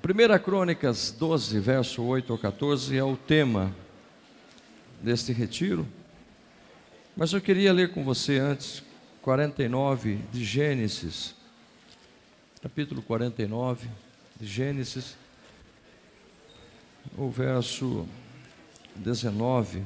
1 Crônicas 12, verso 8 ao 14 é o tema deste retiro. Mas eu queria ler com você antes 49 de Gênesis, capítulo 49 de Gênesis, o verso 19.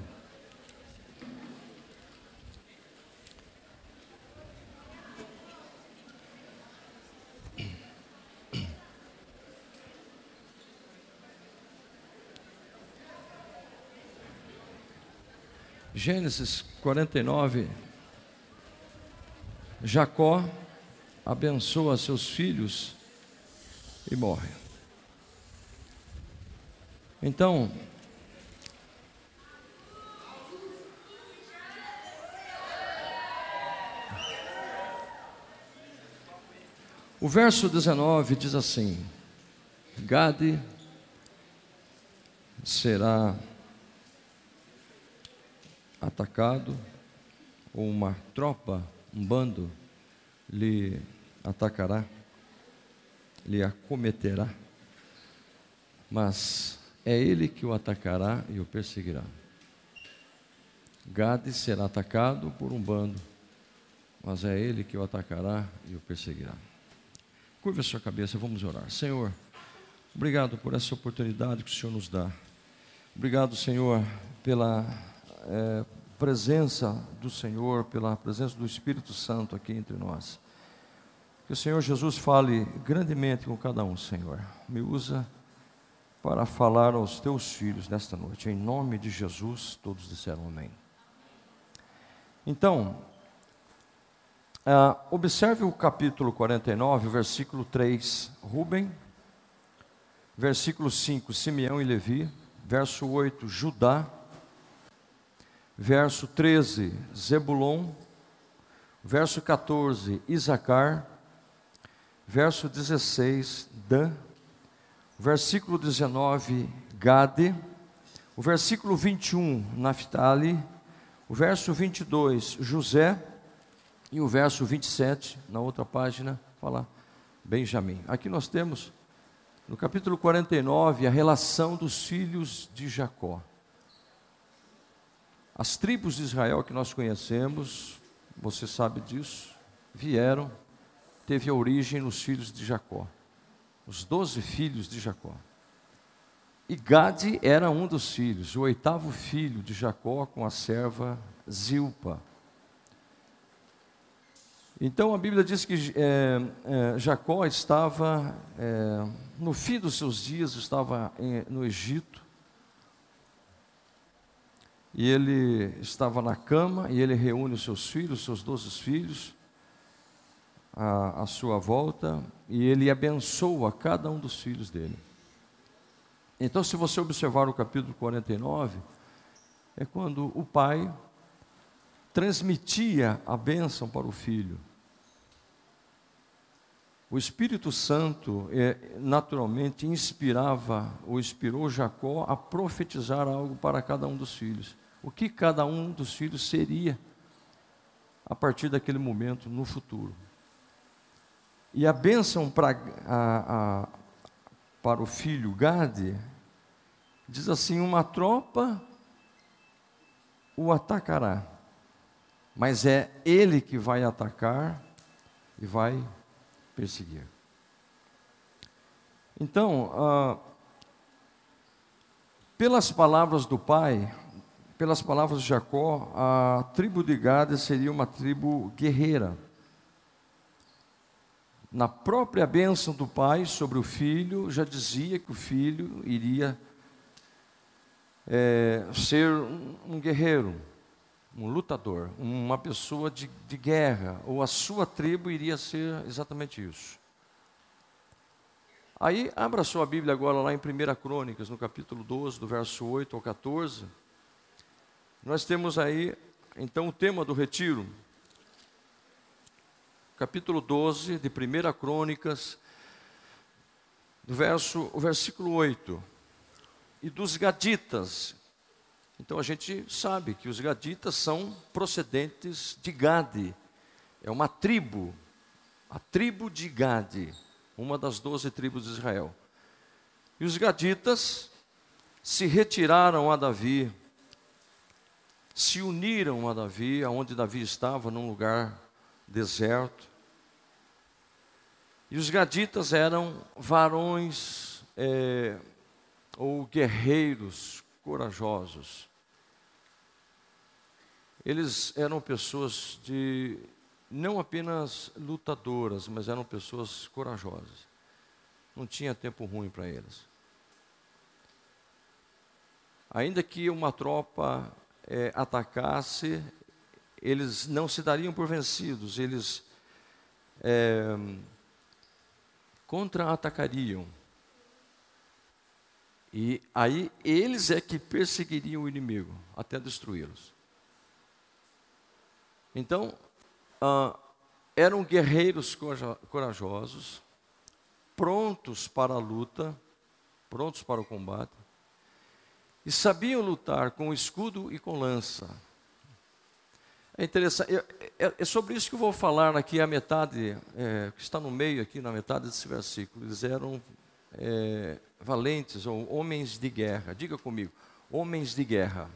Gênesis 49, Jacó abençoa seus filhos e morre. Então, o verso 19 diz assim: Gade será atacado, ou uma tropa, um bando, lhe atacará, lhe acometerá, mas é ele que o atacará e o perseguirá. Gade será atacado por um bando, mas é ele que o atacará e o perseguirá. Curva a sua cabeça, vamos orar. Senhor, obrigado por essa oportunidade que o Senhor nos dá. Obrigado, Senhor, pela é, presença do Senhor, pela presença do Espírito Santo aqui entre nós. Que o Senhor Jesus fale grandemente com cada um, Senhor. Me usa para falar aos teus filhos nesta noite. Em nome de Jesus, todos disseram amém. Então, uh, observe o capítulo 49, versículo 3, Rubem. Versículo 5, Simeão e Levi. Verso 8, Judá verso 13, Zebulon, verso 14, Isacar, verso 16, Dan, versículo 19, Gade, o versículo 21, Naftali, o verso 22, José, e o verso 27, na outra página, fala Benjamim. Aqui nós temos, no capítulo 49, a relação dos filhos de Jacó. As tribos de Israel que nós conhecemos, você sabe disso, vieram, teve origem nos filhos de Jacó, os doze filhos de Jacó. E Gade era um dos filhos, o oitavo filho de Jacó com a serva Zilpa. Então a Bíblia diz que é, é, Jacó estava, é, no fim dos seus dias, estava no Egito, e ele estava na cama e ele reúne os seus filhos, seus doze filhos, à, à sua volta e ele abençoa cada um dos filhos dele. Então, se você observar o capítulo 49, é quando o pai transmitia a bênção para o filho. O Espírito Santo é, naturalmente inspirava ou inspirou Jacó a profetizar algo para cada um dos filhos o que cada um dos filhos seria a partir daquele momento no futuro. E a bênção pra, a, a, para o filho Gade diz assim: uma tropa o atacará, mas é ele que vai atacar e vai perseguir. Então, ah, pelas palavras do pai, pelas palavras de Jacó, a tribo de Gade seria uma tribo guerreira. Na própria bênção do pai sobre o filho, já dizia que o filho iria é, ser um guerreiro, um lutador, uma pessoa de, de guerra, ou a sua tribo iria ser exatamente isso. Aí, abra sua Bíblia agora lá em 1 Crônicas, no capítulo 12, do verso 8 ao 14. Nós temos aí, então, o tema do retiro. Capítulo 12 de 1 Crônicas, do verso, o versículo 8. E dos gaditas. Então a gente sabe que os gaditas são procedentes de Gade. É uma tribo, a tribo de Gade, uma das doze tribos de Israel. E os gaditas se retiraram a Davi se uniram a Davi, aonde Davi estava, num lugar deserto. E os gaditas eram varões é, ou guerreiros corajosos. Eles eram pessoas de não apenas lutadoras, mas eram pessoas corajosas. Não tinha tempo ruim para eles. Ainda que uma tropa é, atacasse, eles não se dariam por vencidos, eles é, contra-atacariam. E aí eles é que perseguiriam o inimigo até destruí-los. Então, ah, eram guerreiros corajosos, prontos para a luta, prontos para o combate, e sabiam lutar com escudo e com lança. É interessante, é, é sobre isso que eu vou falar aqui, a metade, é, que está no meio aqui, na metade desse versículo. Eles eram é, valentes, ou homens de guerra. Diga comigo, homens de guerra.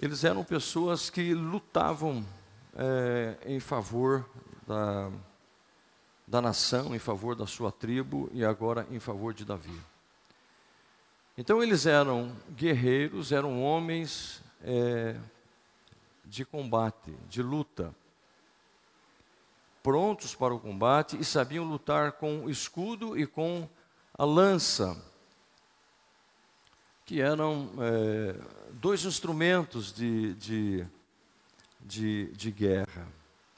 Eles eram pessoas que lutavam é, em favor da, da nação, em favor da sua tribo e agora em favor de Davi. Então eles eram guerreiros, eram homens é, de combate, de luta, prontos para o combate e sabiam lutar com o escudo e com a lança, que eram é, dois instrumentos de, de, de, de guerra.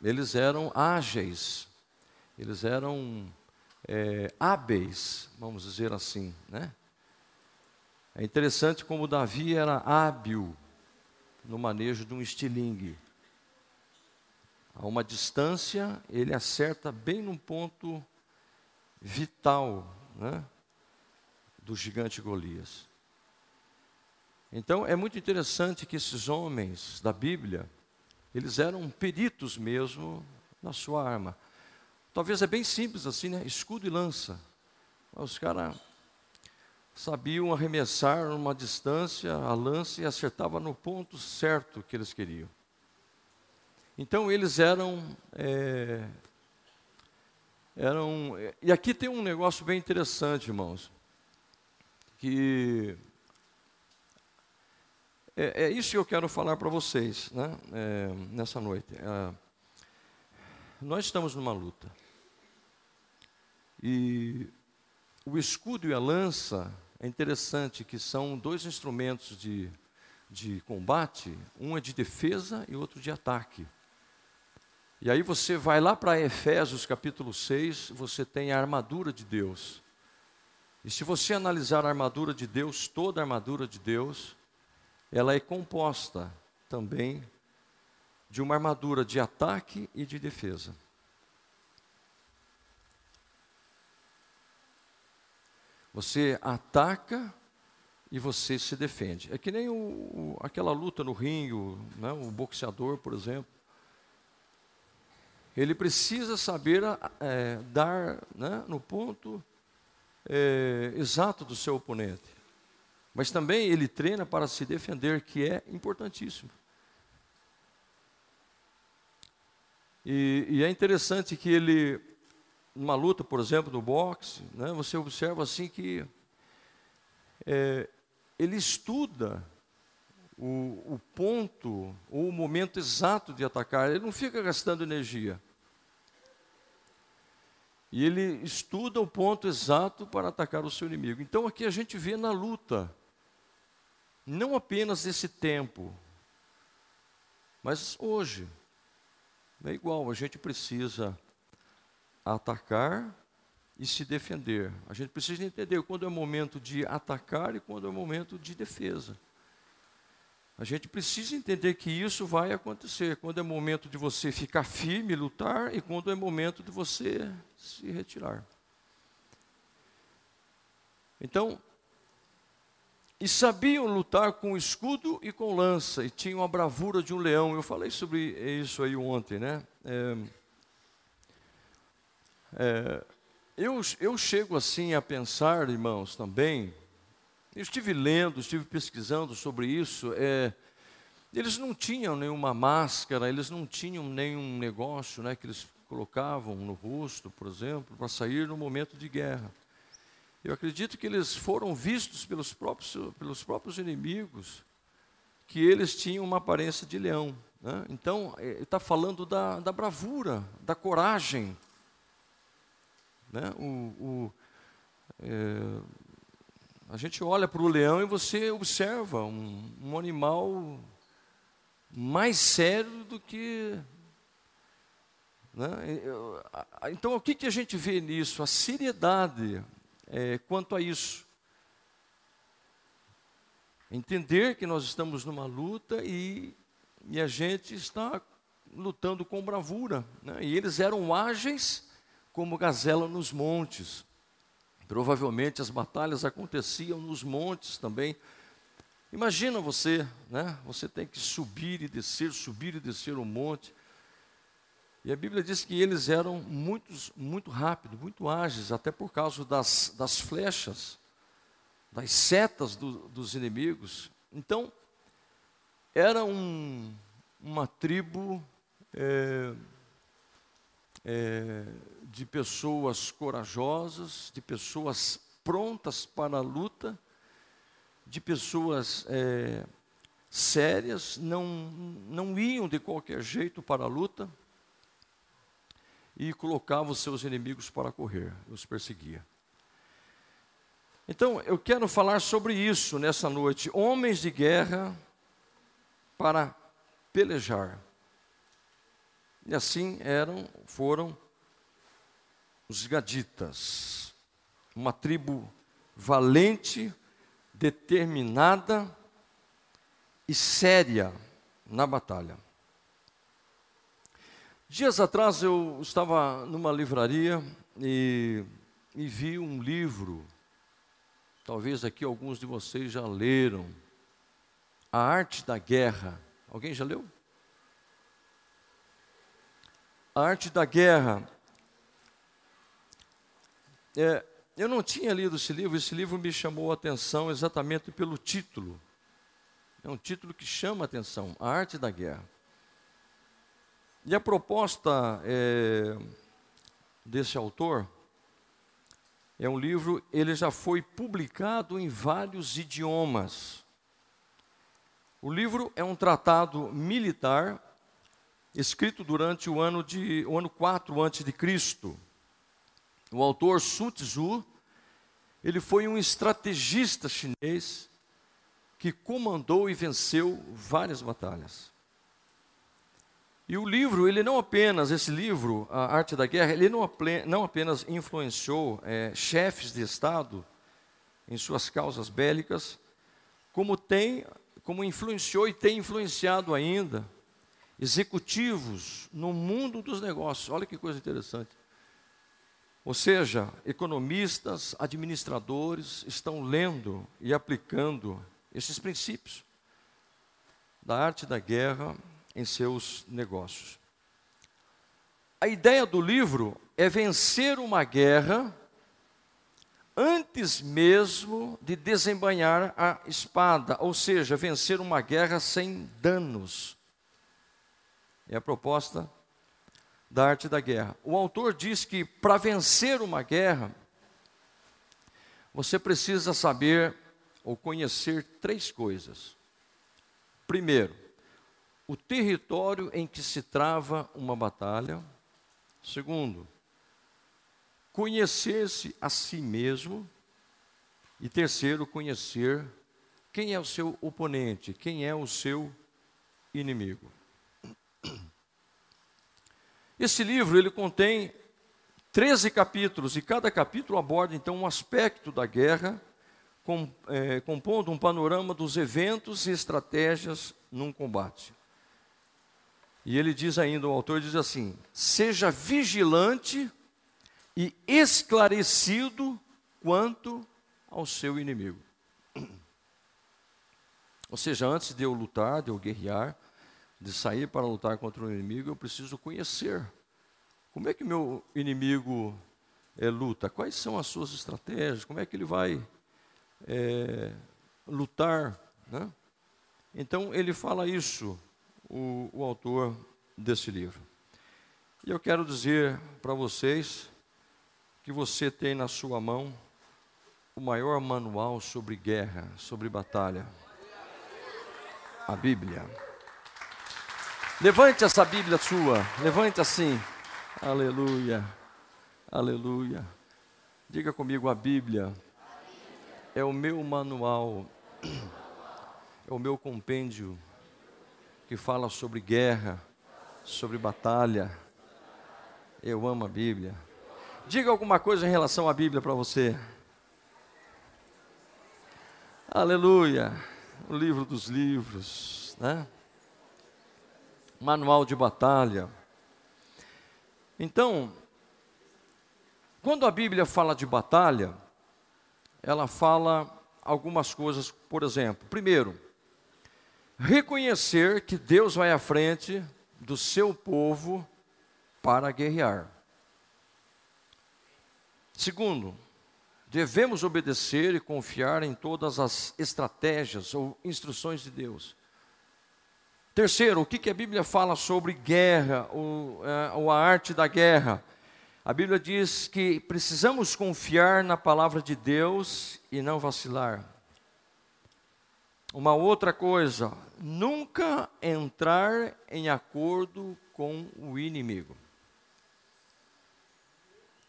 Eles eram ágeis, eles eram é, hábeis, vamos dizer assim, né? É interessante como Davi era hábil no manejo de um estilingue. A uma distância, ele acerta bem num ponto vital né, do gigante Golias. Então, é muito interessante que esses homens da Bíblia, eles eram peritos mesmo na sua arma. Talvez é bem simples assim, né? Escudo e lança. Os caras sabiam arremessar uma distância a lança e acertava no ponto certo que eles queriam. Então eles eram, é, eram é, e aqui tem um negócio bem interessante, irmãos, que é, é isso que eu quero falar para vocês, né? É, nessa noite. É, nós estamos numa luta e o escudo e a lança é interessante que são dois instrumentos de, de combate, um é de defesa e outro de ataque. E aí você vai lá para Efésios capítulo 6, você tem a armadura de Deus. E se você analisar a armadura de Deus, toda a armadura de Deus, ela é composta também de uma armadura de ataque e de defesa. Você ataca e você se defende. É que nem o, o, aquela luta no ringue, o, né, o, boxeador, por exemplo. Ele precisa saber é, dar né, no ponto é, exato do seu oponente. Mas também ele treina para se defender, que é importantíssimo. E, e é interessante que ele numa luta, por exemplo, no boxe, né, você observa assim que é, ele estuda o, o, ponto ou o momento exato de atacar, ele não fica gastando energia. E ele estuda o ponto exato para atacar o seu inimigo. Então aqui a gente vê na luta, não apenas esse tempo, mas hoje. É igual, a gente precisa atacar e se defender. A gente precisa entender quando é momento de atacar e quando é momento de defesa. A gente precisa entender que isso vai acontecer. Quando é momento de você ficar firme, lutar, e quando é momento de você se retirar. Então, e sabiam lutar com escudo e com lança, e tinham a bravura de um leão. Eu falei sobre isso aí ontem, né? É, é, eu, eu chego assim a pensar, irmãos, também. Eu estive lendo, estive pesquisando sobre isso. É, eles não tinham nenhuma máscara, eles não tinham nenhum negócio né, que eles colocavam no rosto, por exemplo, para sair no momento de guerra. Eu acredito que eles foram vistos pelos próprios, pelos próprios inimigos, que eles tinham uma aparência de leão. Né? Então, é, está falando da, da bravura, da coragem, né? O, o, é, a gente olha para o leão e você observa um, um animal mais sério do que. Né? Então, o que, que a gente vê nisso? A seriedade é, quanto a isso. Entender que nós estamos numa luta e, e a gente está lutando com bravura. Né? E eles eram ágeis como gazela nos montes. Provavelmente as batalhas aconteciam nos montes também. Imagina você, né? Você tem que subir e descer, subir e descer um monte. E a Bíblia diz que eles eram muitos, muito rápidos, muito ágeis, até por causa das, das flechas, das setas do, dos inimigos. Então, era um, uma tribo é, é, de pessoas corajosas, de pessoas prontas para a luta, de pessoas é, sérias, não, não iam de qualquer jeito para a luta e colocava os seus inimigos para correr, os perseguia. Então, eu quero falar sobre isso nessa noite. Homens de guerra para pelejar. E assim eram, foram os gaditas, uma tribo valente, determinada e séria na batalha. Dias atrás eu estava numa livraria e, e vi um livro, talvez aqui alguns de vocês já leram, A Arte da Guerra. Alguém já leu? a arte da guerra. É, eu não tinha lido esse livro, esse livro me chamou a atenção exatamente pelo título. É um título que chama a atenção, A Arte da Guerra. E a proposta é, desse autor é um livro, ele já foi publicado em vários idiomas. O livro é um tratado militar escrito durante o ano de o ano 4 antes de Cristo. O autor Sun Tzu, ele foi um estrategista chinês que comandou e venceu várias batalhas. E o livro, ele não apenas, esse livro, A Arte da Guerra, ele não, não apenas influenciou é, chefes de Estado em suas causas bélicas, como tem, como influenciou e tem influenciado ainda executivos no mundo dos negócios. Olha que coisa interessante. Ou seja, economistas, administradores estão lendo e aplicando esses princípios da arte da guerra em seus negócios. A ideia do livro é vencer uma guerra antes mesmo de desembanhar a espada, ou seja, vencer uma guerra sem danos, é a proposta da arte da guerra. O autor diz que para vencer uma guerra, você precisa saber ou conhecer três coisas. Primeiro, o território em que se trava uma batalha. Segundo, conhecer-se a si mesmo. E terceiro, conhecer quem é o seu oponente, quem é o seu inimigo. Esse livro ele contém 13 capítulos e cada capítulo aborda então um aspecto da guerra, com, é, compondo um panorama dos eventos e estratégias num combate. E ele diz ainda, o autor diz assim: seja vigilante e esclarecido quanto ao seu inimigo. Ou seja, antes de eu lutar, de eu guerrear, de sair para lutar contra o inimigo, eu preciso conhecer. Como é que meu inimigo é, luta? Quais são as suas estratégias? Como é que ele vai é, lutar? Né? Então, ele fala isso, o, o autor desse livro. E eu quero dizer para vocês que você tem na sua mão o maior manual sobre guerra, sobre batalha a Bíblia. Levante essa Bíblia sua, levante assim. Aleluia, aleluia. Diga comigo: a Bíblia é o meu manual, é o meu compêndio que fala sobre guerra, sobre batalha. Eu amo a Bíblia. Diga alguma coisa em relação à Bíblia para você. Aleluia, o livro dos livros, né? manual de batalha. Então, quando a Bíblia fala de batalha, ela fala algumas coisas, por exemplo, primeiro, reconhecer que Deus vai à frente do seu povo para guerrear. Segundo, devemos obedecer e confiar em todas as estratégias ou instruções de Deus. Terceiro, o que, que a Bíblia fala sobre guerra ou, é, ou a arte da guerra? A Bíblia diz que precisamos confiar na palavra de Deus e não vacilar. Uma outra coisa, nunca entrar em acordo com o inimigo.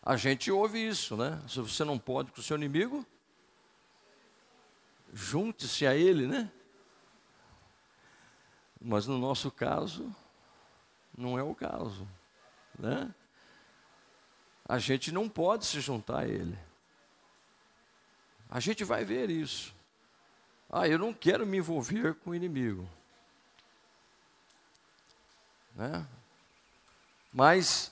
A gente ouve isso, né? Se você não pode com o seu inimigo, junte-se a ele, né? Mas no nosso caso, não é o caso. Né? A gente não pode se juntar a ele. A gente vai ver isso. Ah, eu não quero me envolver com o inimigo. Né? Mas,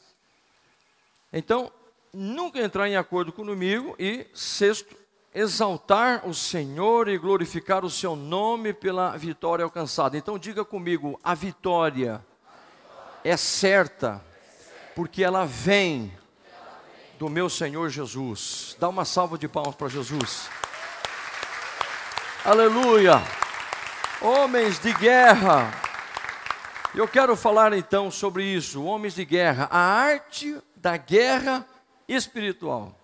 então, nunca entrar em acordo com o inimigo e, sexto, exaltar o Senhor e glorificar o seu nome pela vitória alcançada. Então diga comigo, a vitória é certa, porque ela vem do meu Senhor Jesus. Dá uma salva de palmas para Jesus. Aleluia! Homens de guerra. Eu quero falar então sobre isso, homens de guerra, a arte da guerra espiritual.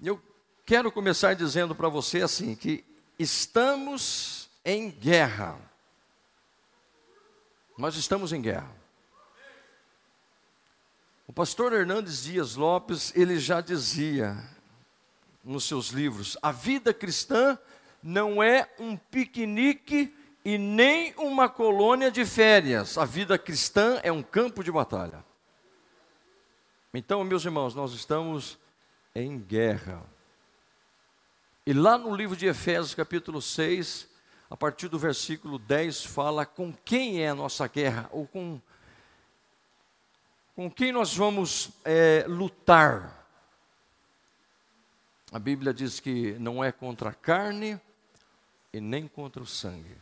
Eu quero começar dizendo para você assim que estamos em guerra. Nós estamos em guerra. O pastor Hernandes Dias Lopes, ele já dizia nos seus livros: a vida cristã não é um piquenique e nem uma colônia de férias. A vida cristã é um campo de batalha. Então, meus irmãos, nós estamos em guerra. E lá no livro de Efésios, capítulo 6, a partir do versículo 10, fala com quem é a nossa guerra, ou com, com quem nós vamos é, lutar. A Bíblia diz que não é contra a carne e nem contra o sangue.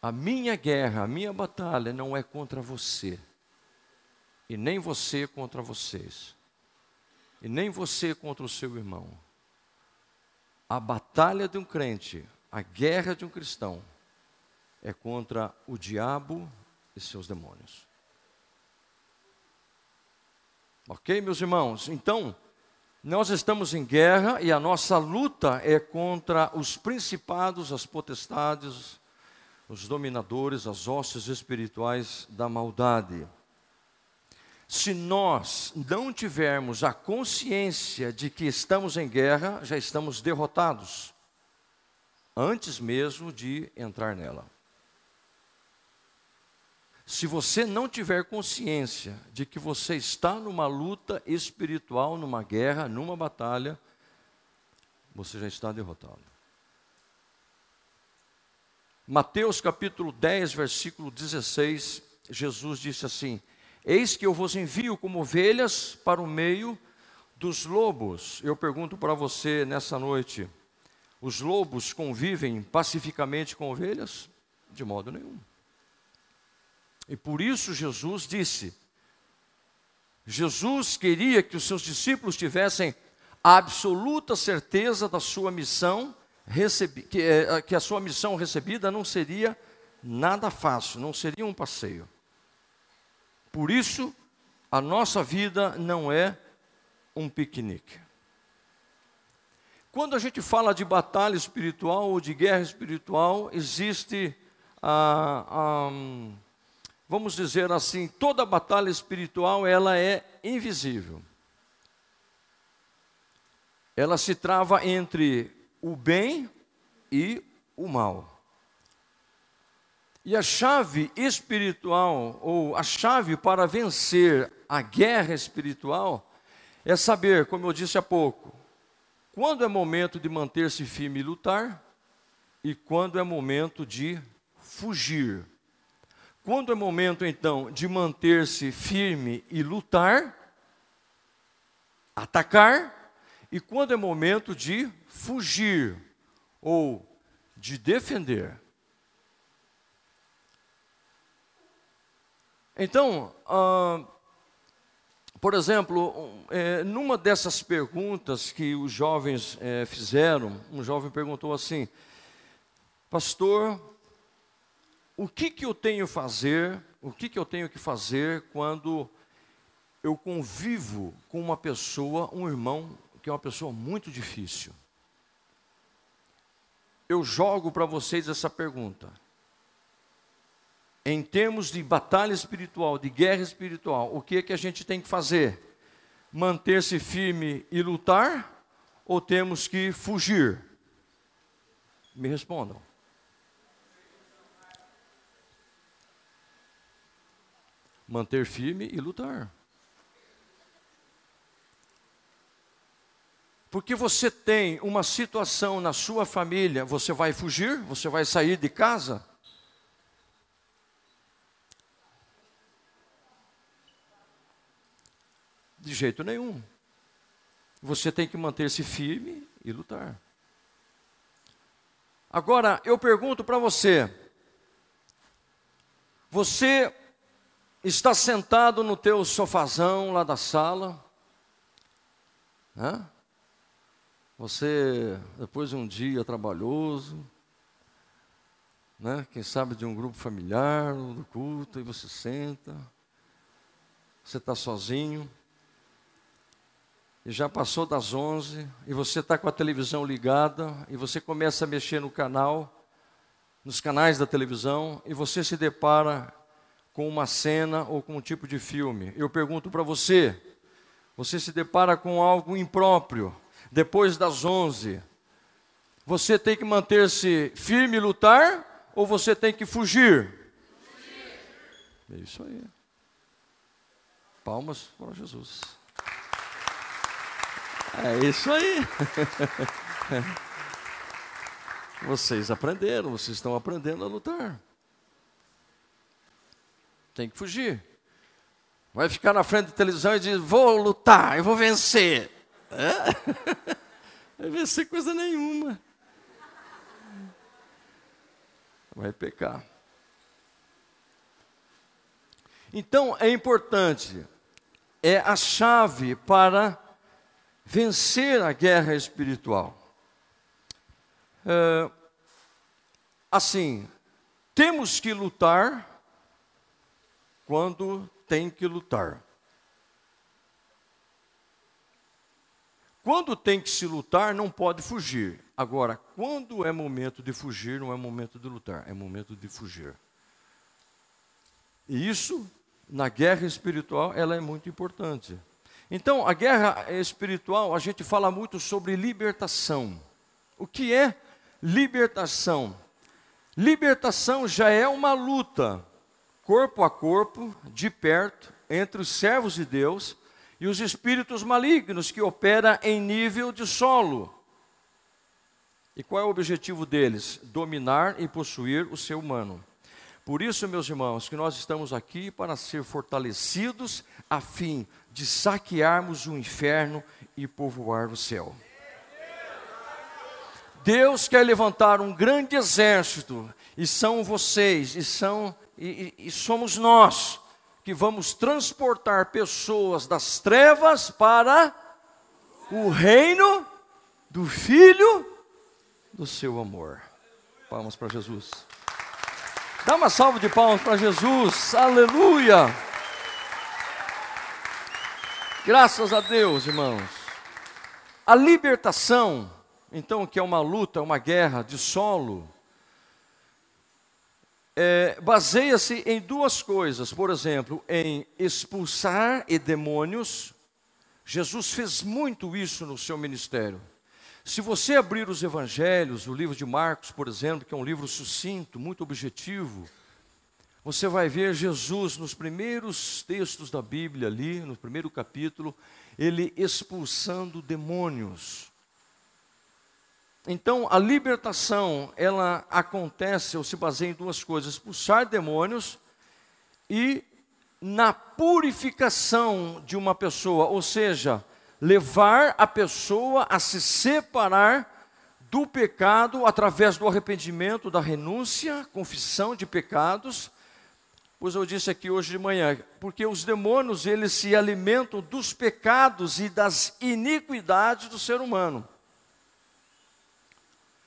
A minha guerra, a minha batalha não é contra você, e nem você contra vocês e nem você contra o seu irmão. A batalha de um crente, a guerra de um cristão, é contra o diabo e seus demônios. Ok, meus irmãos? Então, nós estamos em guerra e a nossa luta é contra os principados, as potestades, os dominadores, as hostes espirituais da maldade. Se nós não tivermos a consciência de que estamos em guerra, já estamos derrotados, antes mesmo de entrar nela. Se você não tiver consciência de que você está numa luta espiritual, numa guerra, numa batalha, você já está derrotado. Mateus capítulo 10, versículo 16, Jesus disse assim: Eis que eu vos envio como ovelhas para o meio dos lobos. Eu pergunto para você nessa noite: os lobos convivem pacificamente com ovelhas? De modo nenhum. E por isso Jesus disse: Jesus queria que os seus discípulos tivessem a absoluta certeza da sua missão, eh, que, a sua missão recebida não seria nada fácil, não seria um passeio. Por isso, a nossa vida não é um piquenique. Quando a gente fala de batalha espiritual ou de guerra espiritual, existe, ah, ah, vamos dizer assim, toda batalha espiritual ela é invisível. Ela se trava entre o bem e o mal. E a chave espiritual, ou a chave para vencer a guerra espiritual, é saber, como eu disse há pouco, quando é momento de manter-se firme e lutar, e quando é momento de fugir. Quando é momento, então, de manter-se firme e lutar, atacar, e quando é momento de fugir ou de defender. Então, ah, por exemplo, eh, numa dessas perguntas que os jovens eh, fizeram, um jovem perguntou assim: Pastor, o que, que eu tenho fazer? O que, que eu tenho que fazer quando eu convivo com uma pessoa, um irmão que é uma pessoa muito difícil? Eu jogo para vocês essa pergunta em termos de batalha espiritual, de guerra espiritual, o que é que a gente tem que fazer? Manter-se firme e lutar ou temos que fugir? Me respondam. Manter firme e lutar. Porque você tem uma situação na sua família, você vai fugir? Você vai sair de casa? De jeito nenhum. Você tem que manter-se firme e lutar. Agora, eu pergunto para você: você está sentado no teu sofazão lá da sala? Né? Você, depois de um dia trabalhoso, né? quem sabe de um grupo familiar, do culto, e você senta, você está sozinho e já passou das 11 e você está com a televisão ligada e você começa a mexer no canal, nos canais da televisão e você se depara com uma cena ou com um tipo de filme. Eu pergunto para você, você se depara com algo impróprio depois das 11. Você tem que manter-se firme e lutar ou você tem que fugir? fugir. É isso aí. Palmas para Jesus. É isso aí. Vocês aprenderam, vocês estão aprendendo a lutar. Tem que fugir. Vai ficar na frente da televisão e diz: Vou lutar, eu vou vencer. É? Vai vencer coisa nenhuma. Vai pecar. Então é importante, é a chave para vencer a guerra espiritual. É, assim, temos que lutar quando tem que lutar. Quando tem que se lutar, não pode fugir. Agora, quando é momento de fugir, não é momento de lutar, é momento de fugir. E isso, na guerra espiritual, ela é muito importante. Então, a guerra espiritual, a gente fala muito sobre libertação. O que é libertação? Libertação já é uma luta, corpo a corpo, de perto, entre os servos de Deus e os espíritos malignos que opera em nível de solo. E qual é o objetivo deles? Dominar e possuir o ser humano. Por isso, meus irmãos, que nós estamos aqui para ser fortalecidos a fim de saquearmos o inferno e povoar o céu. Deus quer levantar um grande exército, e são vocês, e, são, e, e, somos nós, que vamos transportar pessoas das trevas para o reino do Filho do seu amor. Palmas para Jesus. Dá uma salva de palmas para Jesus. Aleluia. Graças a Deus, irmãos. A libertação, então, que é uma luta, uma guerra de solo, é, baseia-se em duas coisas. Por exemplo, em expulsar e demônios. Jesus fez muito isso no seu ministério. Se você abrir os evangelhos, o livro de Marcos, por exemplo, que é um livro sucinto, muito objetivo, você vai ver Jesus nos primeiros textos da Bíblia, ali, no primeiro capítulo, ele expulsando demônios. Então, a libertação, ela acontece ou se baseia em duas coisas: expulsar demônios e na purificação de uma pessoa, ou seja, levar a pessoa a se separar do pecado através do arrependimento, da renúncia, confissão de pecados Pois eu disse aqui hoje de manhã, porque os demônios eles se alimentam dos pecados e das iniquidades do ser humano.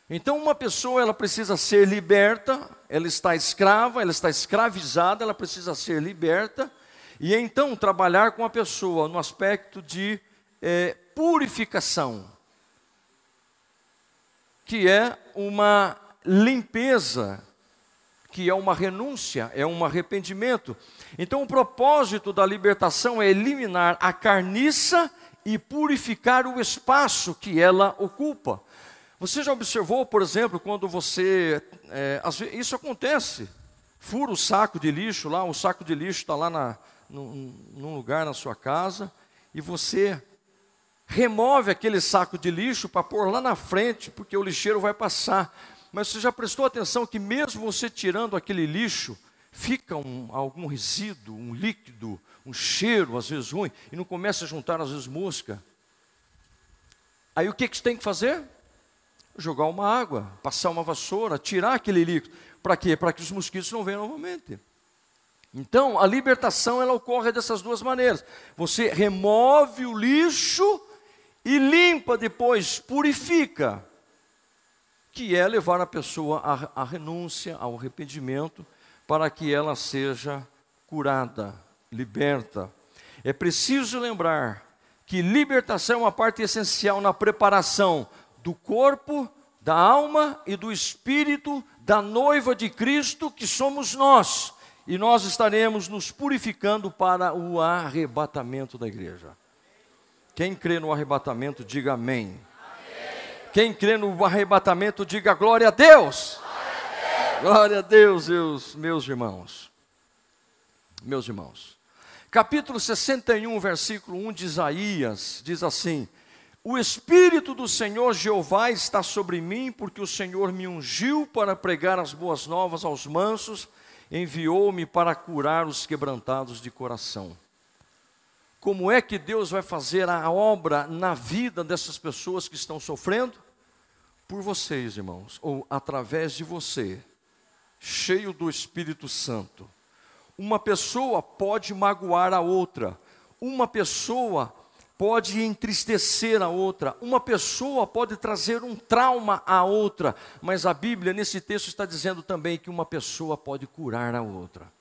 Então uma pessoa ela precisa ser liberta, ela está escrava, ela está escravizada, ela precisa ser liberta e então trabalhar com a pessoa no aspecto de é, purificação, que é uma limpeza que é uma renúncia, é um arrependimento. Então, o propósito da libertação é eliminar a carniça e purificar o espaço que ela ocupa. Você já observou, por exemplo, quando você. É, vezes, isso acontece. Fura o saco de lixo lá, o saco de lixo está lá na, num lugar na sua casa, e você remove aquele saco de lixo para pôr lá na frente, porque o lixeiro vai passar. Mas você já prestou atenção que, mesmo você tirando aquele lixo, fica um, algum resíduo, um líquido, um cheiro, às vezes ruim, e não começa a juntar, às vezes, mosca. Aí o que, que você tem que fazer? Jogar uma água, passar uma vassoura, tirar aquele líquido. Para quê? Para que os mosquitos não venham novamente. Então, a libertação ela ocorre dessas duas maneiras. Você remove o lixo e limpa depois, purifica que é levar a pessoa à, à renúncia, ao arrependimento, para que ela seja curada, liberta. É preciso lembrar que libertação é uma parte essencial na preparação do corpo, da alma e do espírito da noiva de Cristo, que somos nós, e nós estaremos nos purificando para o arrebatamento da igreja. Quem crê no arrebatamento, diga amém. Quem crê no arrebatamento, diga glória a Deus. Glória a Deus, meus, meus irmãos. Meus irmãos. Capítulo 61, versículo 1 de Isaías, diz assim: O Espírito do Senhor Jeová está sobre mim, porque o Senhor me ungiu para pregar as boas novas aos mansos, enviou-me para curar os quebrantados de coração como é que Deus vai fazer a obra na vida dessas pessoas que estão sofrendo? Por vocês, irmãos, ou através de você, cheio do Espírito Santo. Uma pessoa pode magoar a outra, uma pessoa pode entristecer a outra, uma pessoa pode trazer um trauma a outra, mas a Bíblia, nesse texto, está dizendo também que uma pessoa pode curar a outra.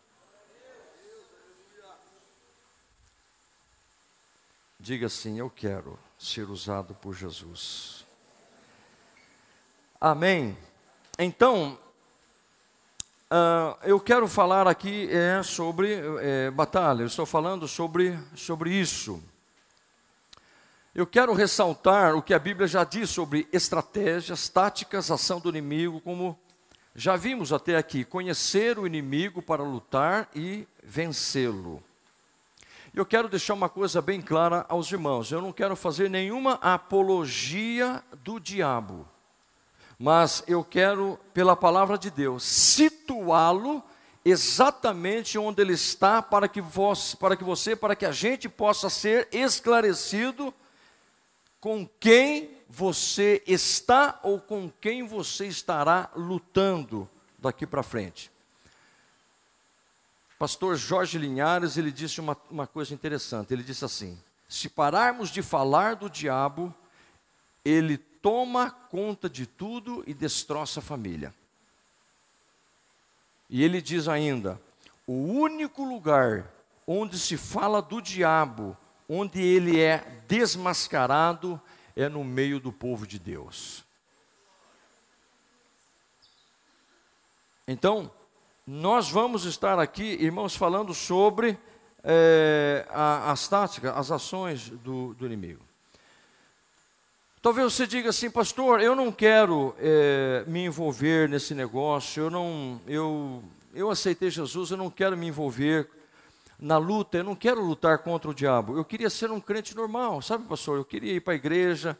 Diga assim: Eu quero ser usado por Jesus. Amém. Então, uh, eu quero falar aqui é, sobre é, batalha, eu estou falando sobre, sobre isso. Eu quero ressaltar o que a Bíblia já diz sobre estratégias, táticas, ação do inimigo, como já vimos até aqui: conhecer o inimigo para lutar e vencê-lo. Eu quero deixar uma coisa bem clara aos irmãos: eu não quero fazer nenhuma apologia do diabo, mas eu quero, pela palavra de Deus, situá-lo exatamente onde ele está para que, vós, para que você, para que a gente possa ser esclarecido com quem você está ou com quem você estará lutando daqui para frente pastor Jorge Linhares, ele disse uma, uma coisa interessante. Ele disse assim: se pararmos de falar do diabo, ele toma conta de tudo e destroça a família. E ele diz ainda: o único lugar onde se fala do diabo, onde ele é desmascarado, é no meio do povo de Deus. Então, nós vamos estar aqui, irmãos, falando sobre é, a, as táticas, as ações do, do, inimigo. Talvez você diga assim, pastor, eu não quero é, me envolver nesse negócio, eu não, eu, eu aceitei Jesus, eu não quero me envolver na luta, eu não quero lutar contra o diabo. Eu queria ser um crente normal, sabe, pastor? Eu queria ir para a igreja,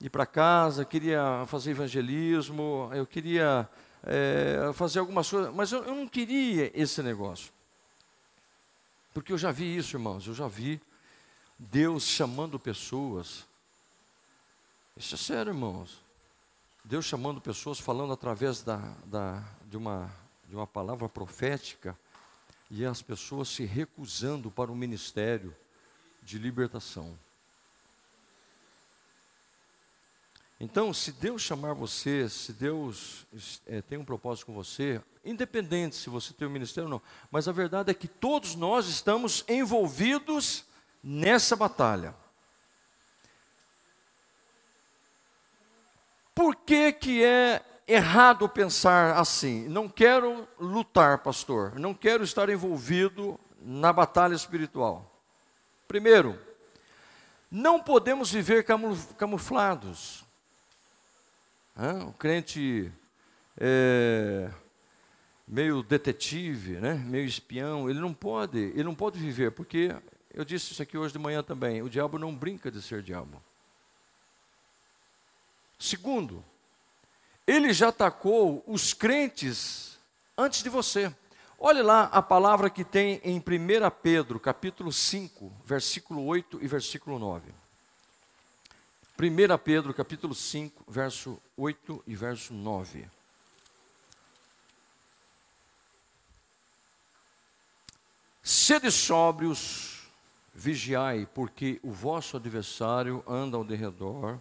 ir para casa, queria fazer evangelismo, eu queria é, fazer algumas coisas, mas eu, eu não queria esse negócio. Porque eu já vi isso, irmãos, eu já vi Deus chamando pessoas. Isso é sério, irmãos. Deus chamando pessoas, falando através da, da, de, uma, de uma palavra profética, e as pessoas se recusando para o um ministério de libertação. Então, se Deus chamar você, se Deus é, tem um propósito com você, independente se você tem um ministério ou não, mas a verdade é que todos nós estamos envolvidos nessa batalha. Por que, que é errado pensar assim? Não quero lutar, pastor, não quero estar envolvido na batalha espiritual. Primeiro, não podemos viver camuflados. O crente é, meio detetive, né? meio espião, ele não pode, ele não pode viver, porque eu disse isso aqui hoje de manhã também, o diabo não brinca de ser diabo. Segundo, ele já atacou os crentes antes de você. Olhe lá a palavra que tem em 1 Pedro, capítulo 5, versículo 8 e versículo 9. 1 Pedro capítulo 5, verso 8 e verso 9. Sede sóbrios, vigiai, porque o vosso adversário anda ao derredor,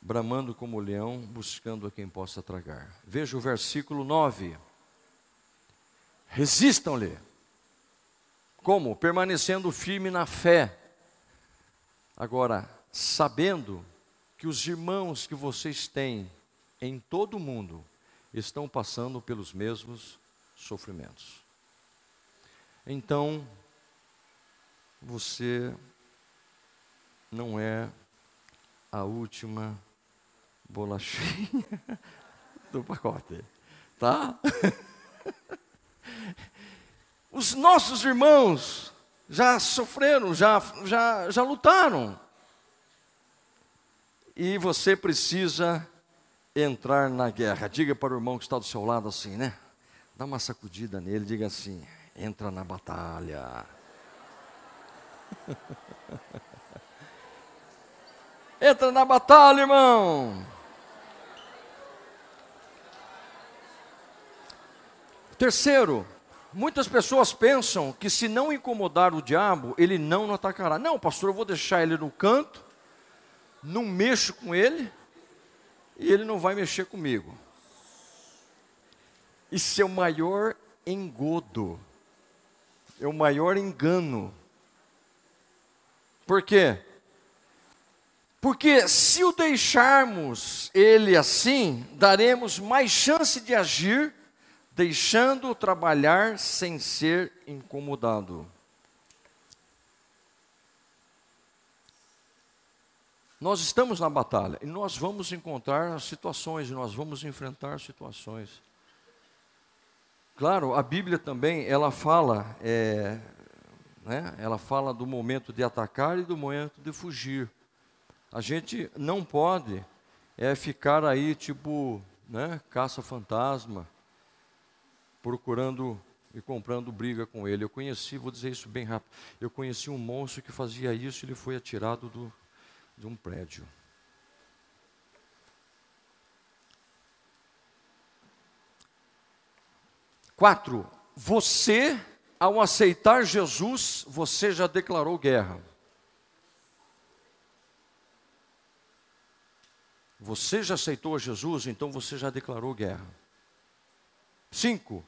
bramando como leão, buscando a quem possa tragar. Veja o versículo 9. Resistam-lhe. Como? Permanecendo firme na fé. Agora, sabendo que os irmãos que vocês têm em todo o mundo estão passando pelos mesmos sofrimentos. Então, você não é a última bolachinha do pacote, tá? Os nossos irmãos já sofreram, já, já, já lutaram e você precisa entrar na guerra. Diga para o irmão que está do seu lado assim, né? Dá uma sacudida nele, diga assim: entra na batalha. entra na batalha, irmão. Terceiro, muitas pessoas pensam que se não incomodar o diabo, ele não nos atacará. Não, pastor, eu vou deixar ele no canto não mexo com ele e ele não vai mexer comigo. Isso é o maior engodo, é o maior engano. Por quê? Porque se o deixarmos ele assim, daremos mais chance de agir, deixando-o trabalhar sem ser incomodado. Nós estamos na batalha e nós vamos encontrar situações, nós vamos enfrentar situações. Claro, a Bíblia também ela fala, é, né, ela fala do momento de atacar e do momento de fugir. A gente não pode é, ficar aí tipo né, caça-fantasma, procurando e comprando briga com ele. Eu conheci, vou dizer isso bem rápido, eu conheci um monstro que fazia isso, ele foi atirado do, de um prédio. Quatro, você, ao aceitar Jesus, você já declarou guerra. Você já aceitou Jesus, então você já declarou guerra. Cinco,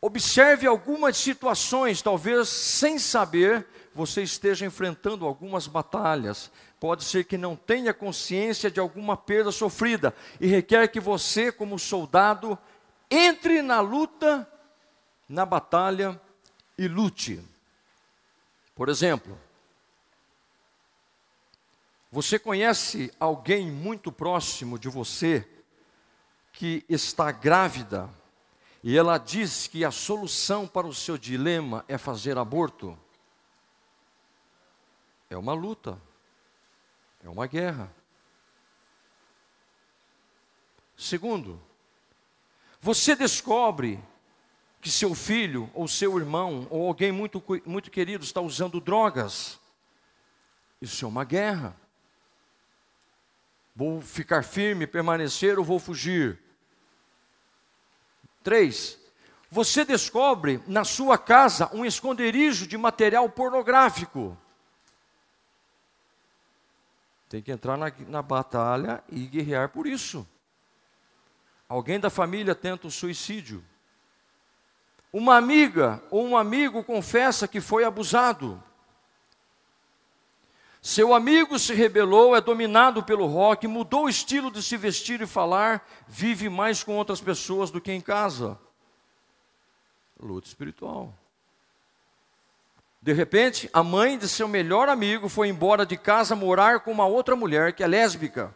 Observe algumas situações, talvez sem saber, você esteja enfrentando algumas batalhas, Pode ser que não tenha consciência de alguma perda sofrida e requer que você, como soldado, entre na luta, na batalha e lute. Por exemplo, você conhece alguém muito próximo de você que está grávida e ela diz que a solução para o seu dilema é fazer aborto? É uma luta. É uma guerra. Segundo, você descobre que seu filho ou seu irmão ou alguém muito, muito querido está usando drogas. Isso é uma guerra. Vou ficar firme, permanecer ou vou fugir? Três, você descobre na sua casa um esconderijo de material pornográfico. Tem que entrar na, na batalha e guerrear por isso. Alguém da família tenta o suicídio. Uma amiga ou um amigo confessa que foi abusado. Seu amigo se rebelou, é dominado pelo rock, mudou o estilo de se vestir e falar, vive mais com outras pessoas do que em casa. Luta espiritual. De repente, a mãe de seu melhor amigo foi embora de casa morar com uma outra mulher que é lésbica.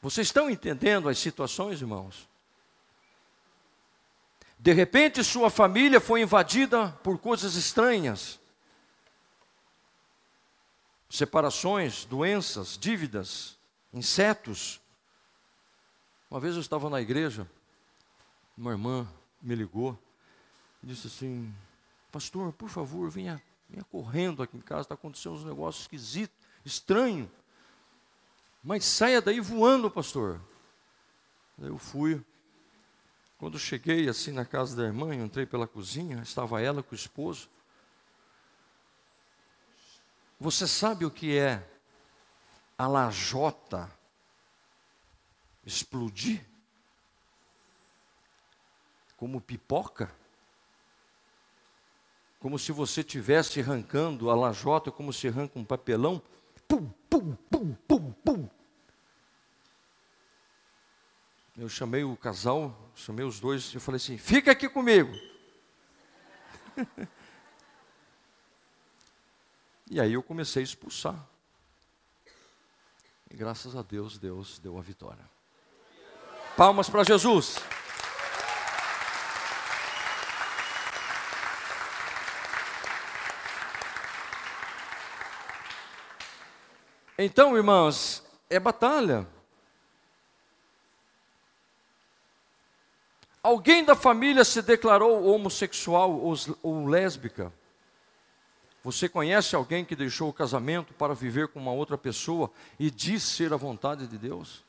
Vocês estão entendendo as situações, irmãos? De repente, sua família foi invadida por coisas estranhas separações, doenças, dívidas, insetos. Uma vez eu estava na igreja, uma irmã me ligou disse assim: Pastor, por favor, venha, venha correndo aqui em casa, está acontecendo uns negócios esquisitos, estranho. Mas saia daí voando, pastor. eu fui. Quando cheguei assim na casa da irmã, entrei pela cozinha, estava ela com o esposo. Você sabe o que é a lajota explodir? Como pipoca? como se você estivesse arrancando a lajota, como se arranca um papelão. Pum, pum, pum, pum, pum. Eu chamei o casal, chamei os dois e falei assim: fica aqui comigo. e aí eu comecei a expulsar. E graças a Deus, Deus deu a vitória. Palmas para Jesus. Então, irmãos, é batalha. Alguém da família se declarou homossexual ou lésbica. Você conhece alguém que deixou o casamento para viver com uma outra pessoa e diz ser a vontade de Deus?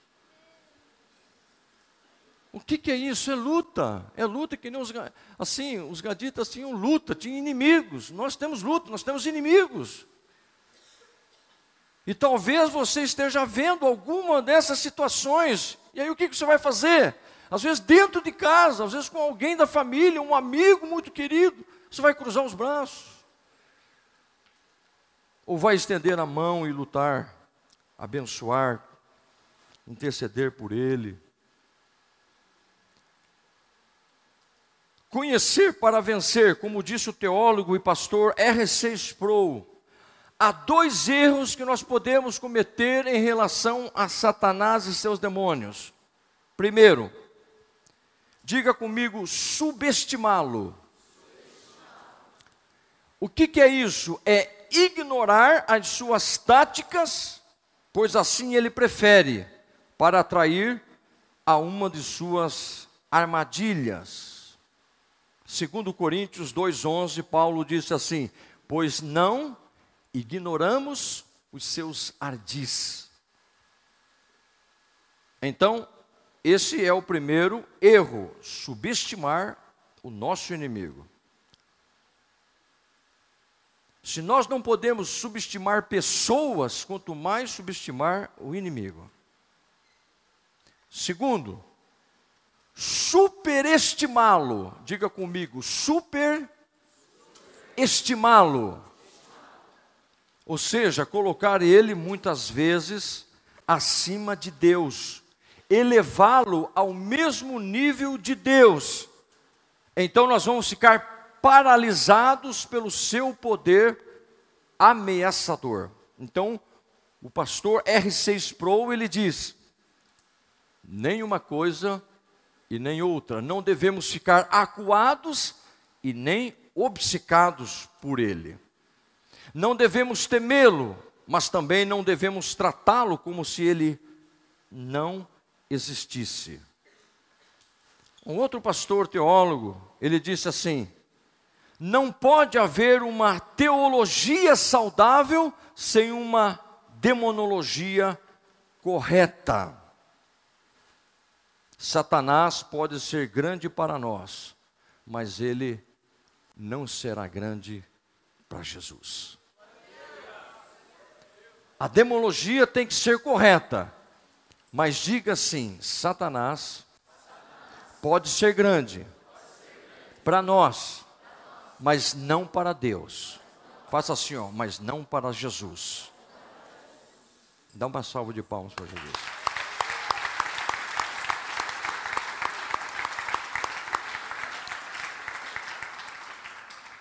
O que, que é isso? É luta. É luta que nem os, assim, os gaditas tinham luta, tinham inimigos. Nós temos luta, nós temos inimigos. E talvez você esteja vendo alguma dessas situações. E aí o que você vai fazer? Às vezes dentro de casa, às vezes com alguém da família, um amigo muito querido, você vai cruzar os braços. Ou vai estender a mão e lutar, abençoar, interceder por ele. Conhecer para vencer, como disse o teólogo e pastor R.C. Sproul, há dois erros que nós podemos cometer em relação a Satanás e seus demônios. Primeiro, diga comigo, subestimá-lo. O que, que, é isso? É ignorar as suas táticas, pois assim ele prefere, para atrair a uma de suas armadilhas. Segundo Coríntios 2:11, Paulo disse assim: "Pois não ignoramos os seus ardis. Então, esse é o primeiro erro: subestimar o nosso inimigo. Se nós não podemos subestimar pessoas, quanto mais subestimar o inimigo. Segundo, superestimá-lo. Diga comigo, superestimá-lo. Ou seja, colocar ele muitas vezes acima de Deus, elevá-lo ao mesmo nível de Deus. Então nós vamos ficar paralisados pelo seu poder ameaçador. Então, o pastor R.C. Sproul, ele diz: nenhuma coisa e nem outra, não devemos ficar acuados e nem obcecados por ele. Não devemos temê-lo, mas também não devemos tratá-lo como se ele não existisse. Um outro pastor teólogo, ele disse assim: não pode haver uma teologia saudável sem uma demonologia correta. Satanás pode ser grande para nós, mas ele não será grande para Jesus. A demologia tem que ser correta, mas diga assim: Satanás pode ser grande para nós, mas não para Deus. Faça assim, ó, mas não para Jesus. Dá uma salva de palmas para Jesus.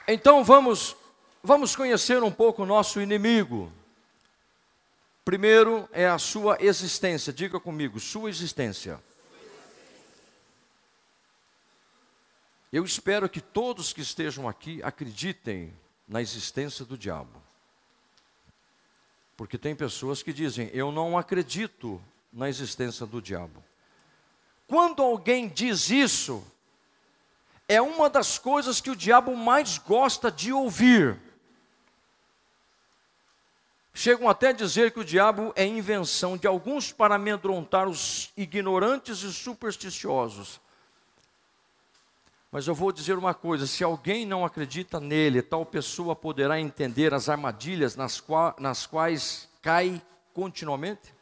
Então vamos vamos conhecer um pouco o nosso inimigo. Primeiro é a sua existência, diga comigo, sua existência. Eu espero que todos que estejam aqui acreditem na existência do diabo. Porque tem pessoas que dizem: Eu não acredito na existência do diabo. Quando alguém diz isso, é uma das coisas que o diabo mais gosta de ouvir. Chegam até a dizer que o diabo é invenção de alguns para amedrontar os ignorantes e supersticiosos. Mas eu vou dizer uma coisa: se alguém não acredita nele, tal pessoa poderá entender as armadilhas nas, qua nas quais cai continuamente?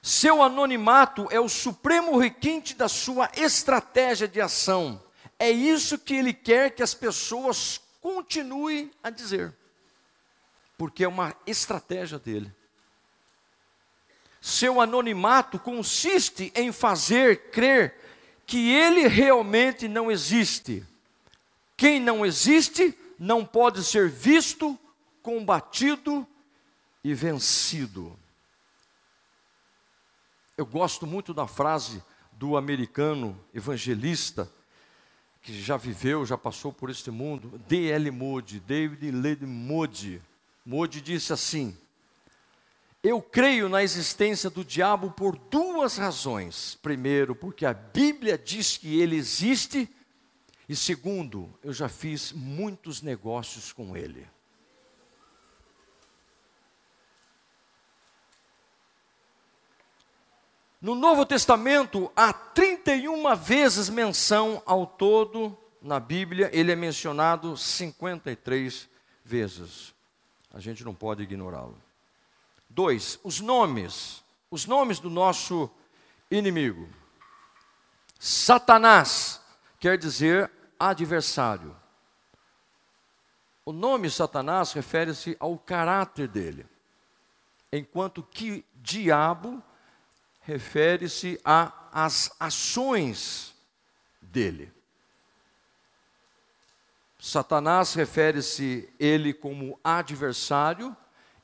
Seu anonimato é o supremo requinte da sua estratégia de ação. É isso que ele quer que as pessoas continue a dizer, porque é uma estratégia dele. Seu anonimato consiste em fazer crer que ele realmente não existe. Quem não existe não pode ser visto, combatido e vencido. Eu gosto muito da frase do americano evangelista que já viveu, já passou por este mundo, D.L. Moody, David Led Moody. Moody disse assim: Eu creio na existência do diabo por duas razões. Primeiro, porque a Bíblia diz que ele existe, e segundo, eu já fiz muitos negócios com ele. No Novo Testamento, há 31 vezes menção ao todo na Bíblia, ele é mencionado 53 vezes. A gente não pode ignorá-lo. Dois, os nomes. Os nomes do nosso inimigo. Satanás quer dizer adversário. O nome Satanás refere-se ao caráter dele, enquanto que diabo refere-se às ações dele. Satanás refere-se ele como adversário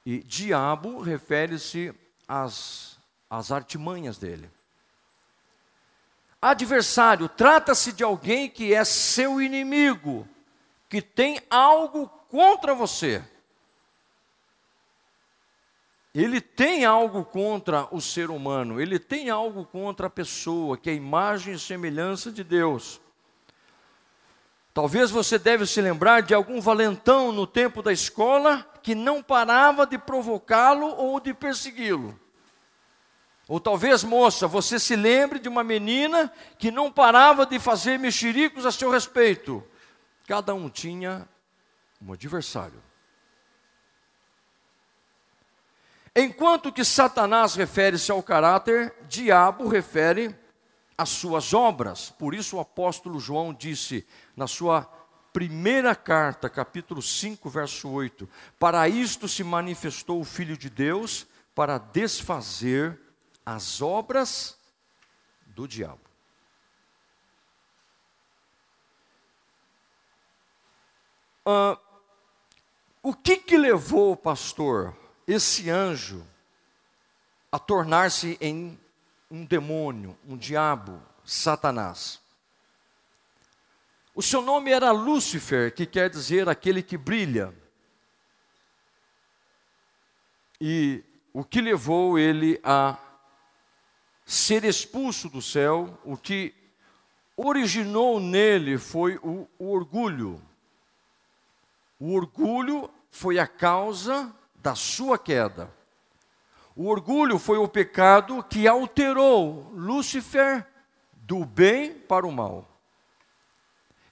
e diabo refere-se às, às artimanhas dele. Adversário, trata-se de alguém que é seu inimigo, que tem algo contra você ele tem algo contra o ser humano, ele tem algo contra a pessoa, que é a imagem e semelhança de Deus. Talvez você deve se lembrar de algum valentão no tempo da escola que não parava de provocá-lo ou de persegui-lo. Ou talvez, moça, você se lembre de uma menina que não parava de fazer mexericos a seu respeito. Cada um tinha um adversário. Enquanto que Satanás refere-se ao caráter, diabo refere às suas obras. Por isso o apóstolo João disse na sua primeira carta, capítulo 5, verso 8: Para isto se manifestou o Filho de Deus, para desfazer as obras do diabo. Ah, o que que levou o pastor esse anjo a tornar-se em um demônio, um diabo, Satanás. O seu nome era Lúcifer, que quer dizer aquele que brilha. E o que levou ele a ser expulso do céu, o que originou nele foi o, o orgulho. O orgulho foi a causa da sua queda. O orgulho foi o pecado que alterou Lúcifer do bem para o mal.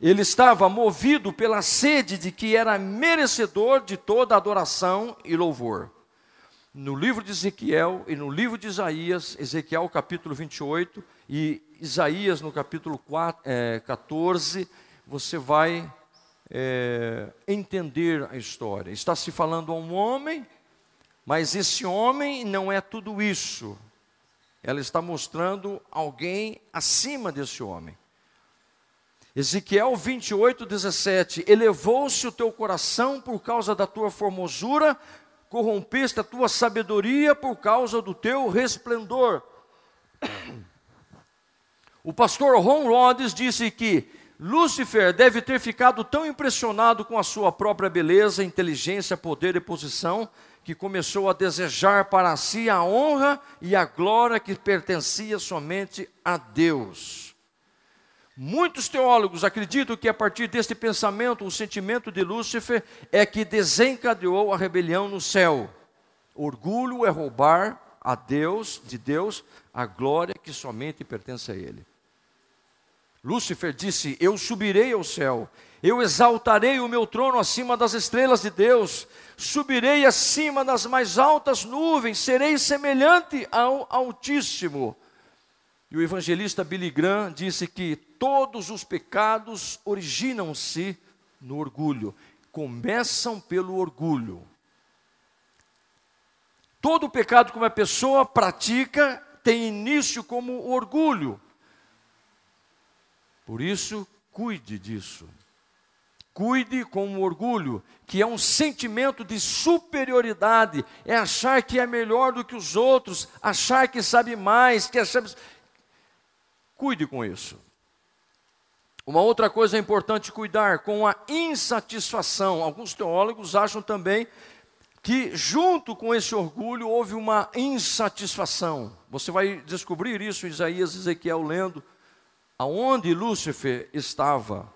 Ele estava movido pela sede de que era merecedor de toda adoração e louvor. No livro de Ezequiel e no livro de Isaías, Ezequiel capítulo 28 e Isaías no capítulo 4, é, 14, você vai é, entender a história. Está se falando a um homem, mas esse homem não é tudo isso. Ela está mostrando alguém acima desse homem. Ezequiel 28, 17: Elevou-se o teu coração por causa da tua formosura, corrompeste a tua sabedoria por causa do teu resplendor. O pastor Ron Rhodes disse que Lúcifer deve ter ficado tão impressionado com a sua própria beleza, inteligência, poder e posição, que começou a desejar para si a honra e a glória que pertencia somente a Deus. Muitos teólogos acreditam que a partir deste pensamento, o sentimento de Lúcifer é que desencadeou a rebelião no céu. Orgulho é roubar a Deus, de Deus, a glória que somente pertence a ele. Lúcifer disse: Eu subirei ao céu, eu exaltarei o meu trono acima das estrelas de Deus, subirei acima das mais altas nuvens, serei semelhante ao Altíssimo. E o evangelista Billy Graham disse que todos os pecados originam-se no orgulho, começam pelo orgulho. Todo pecado que uma pessoa pratica tem início como orgulho. Por isso, cuide disso. Cuide com o orgulho, que é um sentimento de superioridade, é achar que é melhor do que os outros, achar que sabe mais, que achamos. É cuide com isso. Uma outra coisa é importante cuidar com a insatisfação. Alguns teólogos acham também que, junto com esse orgulho, houve uma insatisfação. Você vai descobrir isso em Isaías, Ezequiel lendo aonde Lúcifer estava,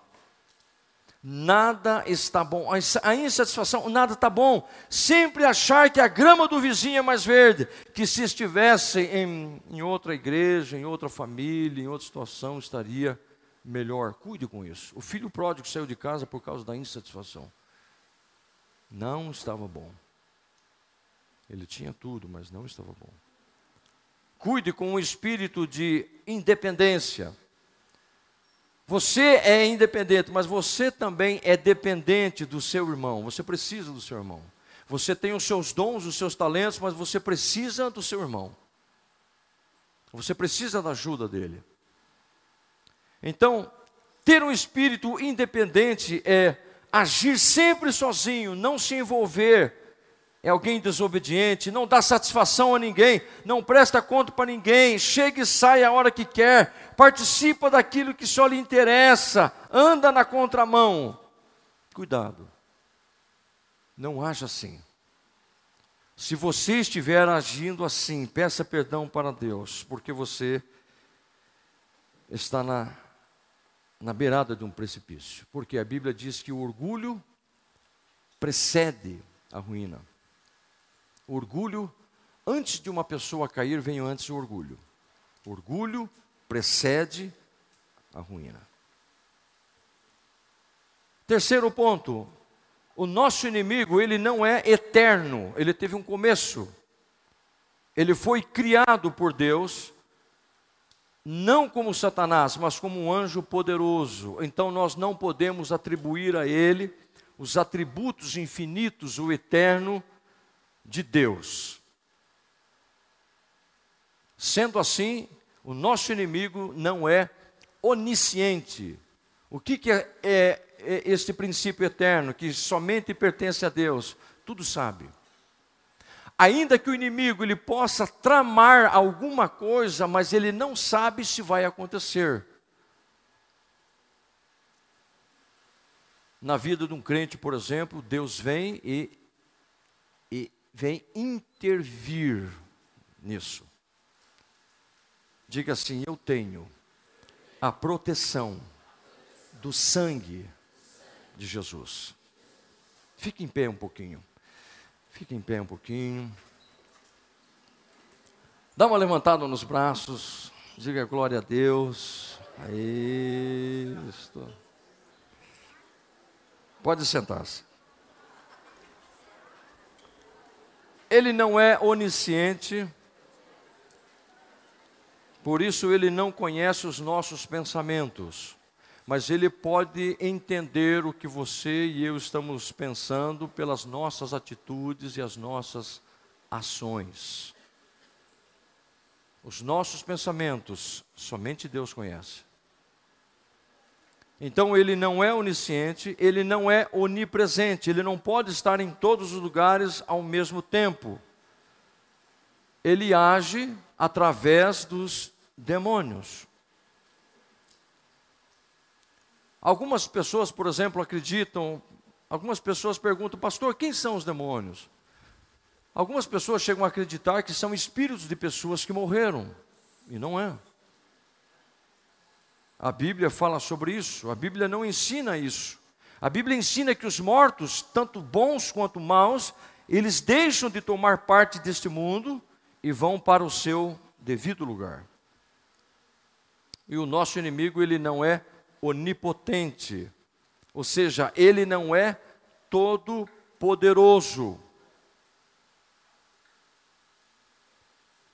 nada está bom. A insatisfação, nada está bom. Sempre achar que a grama do vizinho é mais verde, que se estivesse em, em outra igreja, em outra família, em outra situação, estaria melhor. Cuide com isso. O filho pródigo saiu de casa por causa da insatisfação. Não estava bom. Ele tinha tudo, mas não estava bom. Cuide com o espírito de independência. Você é independente, mas você também é dependente do seu irmão. Você precisa do seu irmão. Você tem os seus dons, os seus talentos, mas você precisa do seu irmão. Você precisa da ajuda dele. Então, ter um espírito independente é agir sempre sozinho, não se envolver. É alguém desobediente, não dá satisfação a ninguém, não presta conta para ninguém, chega e sai a hora que quer, participa daquilo que só lhe interessa, anda na contramão. Cuidado, não haja assim. Se você estiver agindo assim, peça perdão para Deus, porque você está na, na beirada de um precipício. Porque a Bíblia diz que o orgulho precede a ruína. O orgulho, antes de uma pessoa cair, vem antes o orgulho. Orgulho precede a ruína. Terceiro ponto, o nosso inimigo, ele não é eterno, ele teve um começo. Ele foi criado por Deus, não como Satanás, mas como um anjo poderoso. Então nós não podemos atribuir a ele os atributos infinitos, o eterno de Deus. Sendo assim, o nosso inimigo não é onisciente. O que, que é, é, é este princípio eterno que somente pertence a Deus? Tudo sabe. Ainda que o inimigo ele possa tramar alguma coisa, mas ele não sabe se vai acontecer. Na vida de um crente, por exemplo, Deus vem e, e vem intervir nisso. Diga assim: Eu tenho a proteção do sangue de Jesus. Fique em pé um pouquinho. Fique em pé um pouquinho. Dá uma levantada nos braços. Diga glória a Deus. Aí, estou. Pode sentar-se. Ele não é onisciente por isso ele não conhece os nossos pensamentos, mas ele pode entender o que você e eu estamos pensando pelas nossas atitudes e as nossas ações. Os nossos pensamentos, somente Deus conhece. Então ele não é onisciente, ele não é onipresente, ele não pode estar em todos os lugares ao mesmo tempo ele age através dos demônios. Algumas pessoas, por exemplo, acreditam, algumas pessoas perguntam, pastor, quem são os demônios? Algumas pessoas chegam a acreditar que são espíritos de pessoas que morreram, e não é. A Bíblia fala sobre isso, a Bíblia não ensina isso. A Bíblia ensina que os mortos, tanto bons quanto maus, eles deixam de tomar parte deste mundo e vão para o seu devido lugar. E o nosso inimigo, ele não é onipotente, ou seja, ele não é todo poderoso.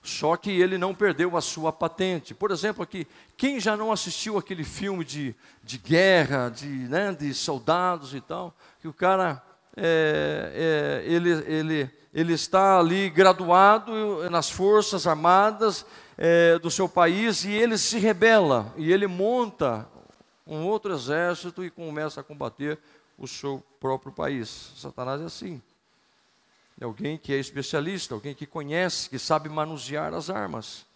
Só que ele não perdeu a sua patente. Por exemplo, aqui, quem já não assistiu aquele filme de, de guerra, de, né, de soldados e tal, que o cara, é, é, ele, ele ele está ali graduado eh, nas Forças Armadas é, do seu país e ele se rebela e ele monta um outro exército e começa a combater o seu próprio país. Satanás é assim. É alguém que é especialista, alguém que conhece, que sabe manusear as armas.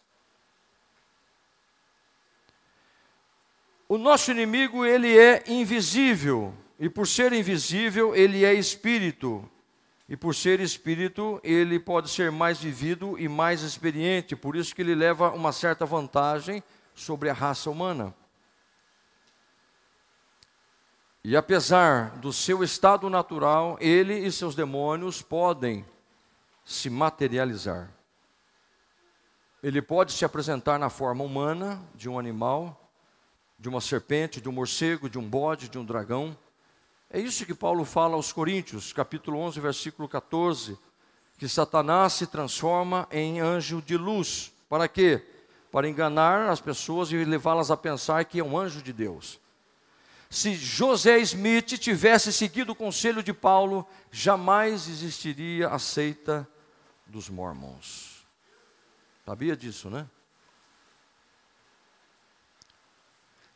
O nosso inimigo, ele é invisível, e por ser invisível, ele é espírito. E por ser espírito, ele pode ser mais vivido e mais experiente, por isso que ele leva uma certa vantagem sobre a raça humana. E apesar do seu estado natural, ele e seus demônios podem se materializar. Ele pode se apresentar na forma humana de um animal, de uma serpente, de um morcego, de um bode, de um dragão é isso que Paulo fala aos Coríntios, capítulo 11, versículo 14, que Satanás se transforma em anjo de luz. Para quê? Para enganar as pessoas e levá-las a pensar que é um anjo de Deus. Se José Smith tivesse seguido o conselho de Paulo, jamais existiria a seita dos mormons. Sabia disso, né?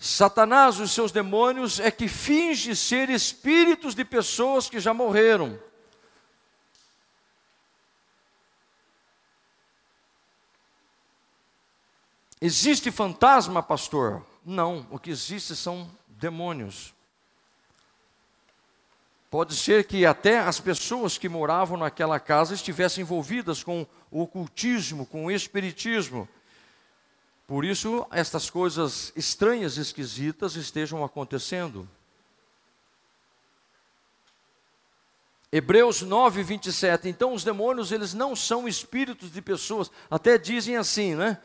Satanás, e seus demônios, é que finge ser espíritos de pessoas que já morreram. Existe fantasma, pastor? Não, o que existe são demônios. Pode ser que até as pessoas que moravam naquela casa estivessem envolvidas com o ocultismo, com o espiritismo. Por isso, estas coisas estranhas, esquisitas estejam acontecendo. Hebreus 9, 27. Então, os demônios, eles não são espíritos de pessoas. Até dizem assim, né?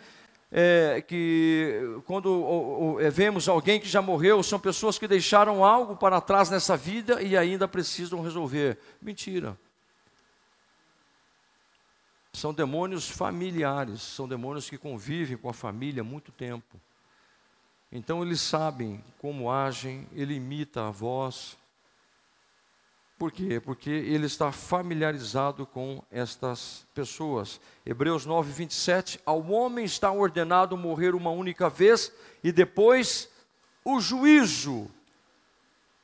É, que quando ou, ou, é, vemos alguém que já morreu, são pessoas que deixaram algo para trás nessa vida e ainda precisam resolver. Mentira. São demônios familiares, são demônios que convivem com a família há muito tempo. Então eles sabem como agem, ele imita a voz. Por quê? Porque ele está familiarizado com estas pessoas. Hebreus 9, 27. Ao homem está ordenado morrer uma única vez e depois o juízo.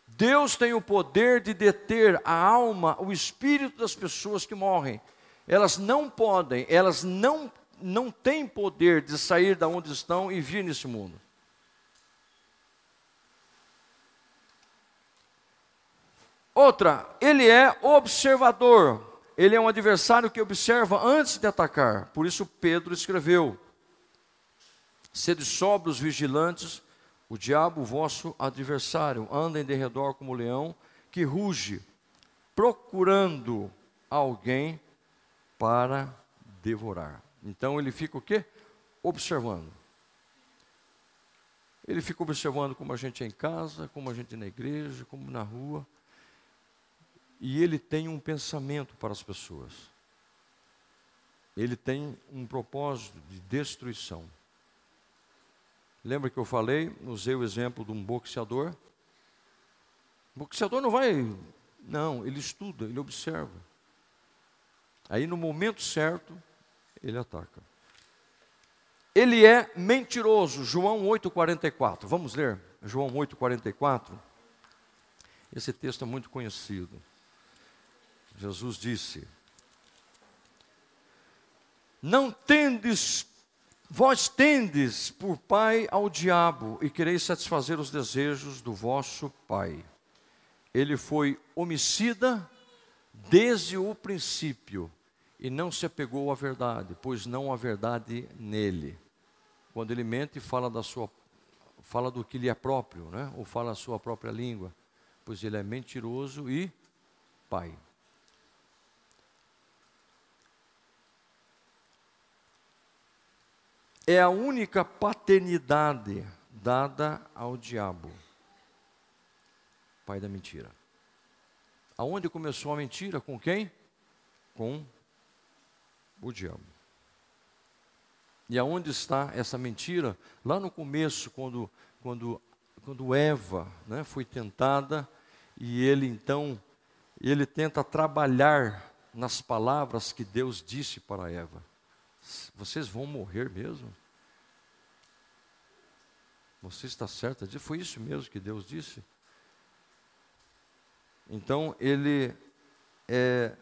Deus tem o poder de deter a alma, o espírito das pessoas que morrem elas não podem, elas não, não têm poder de sair da onde estão e vir nesse mundo. Outra, ele é observador. Ele é um adversário que observa antes de atacar. Por isso Pedro escreveu: Sede sóbrios vigilantes, o diabo, vosso adversário, anda em derredor como leão que ruge, procurando alguém para devorar. Então ele fica o quê? Observando. Ele fica observando como a gente é em casa, como a gente é na igreja, como na rua. E ele tem um pensamento para as pessoas. Ele tem um propósito de destruição. Lembra que eu falei, usei o exemplo de um boxeador? O boxeador não vai. Não, ele estuda, ele observa. Aí, no momento certo, ele ataca. Ele é mentiroso, João 8,44. Vamos ler João 8,44. Esse texto é muito conhecido. Jesus disse: Não tendes, vós tendes por pai ao diabo e quereis satisfazer os desejos do vosso pai. Ele foi homicida desde o princípio e não se apegou à verdade, pois não há verdade nele. Quando ele mente, fala da sua fala do que lhe é próprio, né? Ou fala a sua própria língua, pois ele é mentiroso e pai. É a única paternidade dada ao diabo, pai da mentira. Aonde começou a mentira? Com quem? Com o diabo. E aonde está essa mentira? Lá no começo, quando, quando, quando Eva né, foi tentada, e ele então, ele tenta trabalhar nas palavras que Deus disse para Eva: Vocês vão morrer mesmo? Você está certa disso? Foi isso mesmo que Deus disse? Então ele é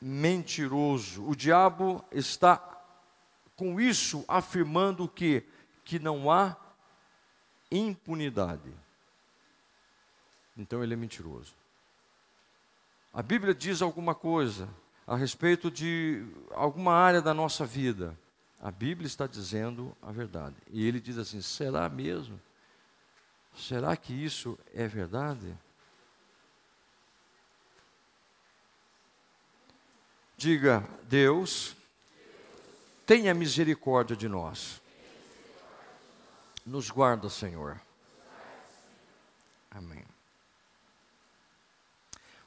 mentiroso. O diabo está com isso afirmando que que não há impunidade. Então ele é mentiroso. A Bíblia diz alguma coisa a respeito de alguma área da nossa vida. A Bíblia está dizendo a verdade. E ele diz assim: será mesmo? Será que isso é verdade? Diga, Deus, tenha misericórdia de nós. Nos guarda, Senhor. Amém.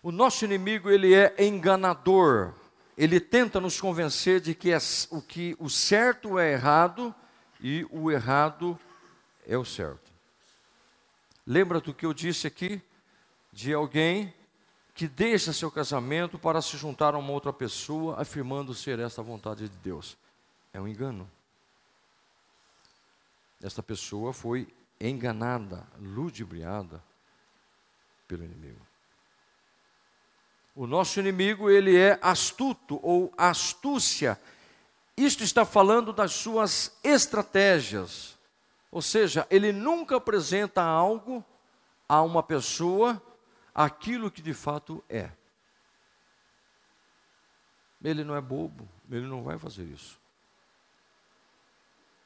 O nosso inimigo, ele é enganador. Ele tenta nos convencer de que é, o que o certo é errado e o errado é o certo. Lembra do que eu disse aqui de alguém que deixa seu casamento para se juntar a uma outra pessoa, afirmando ser esta a vontade de Deus. É um engano. Esta pessoa foi enganada, ludibriada pelo inimigo. O nosso inimigo, ele é astuto ou astúcia. Isto está falando das suas estratégias. Ou seja, ele nunca apresenta algo a uma pessoa aquilo que de fato é. Ele não é bobo, ele não vai fazer isso.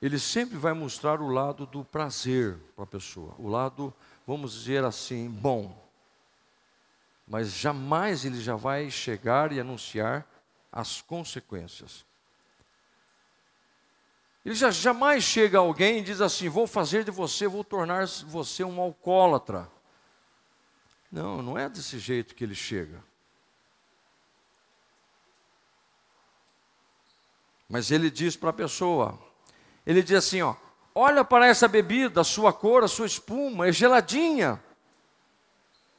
Ele sempre vai mostrar o lado do prazer para a pessoa, o lado, vamos dizer assim, bom. Mas jamais ele já vai chegar e anunciar as consequências. Ele já, jamais chega alguém e diz assim: Vou fazer de você, vou tornar você um alcoólatra. Não, não é desse jeito que ele chega. Mas ele diz para a pessoa, ele diz assim, ó, olha para essa bebida, a sua cor, a sua espuma, é geladinha.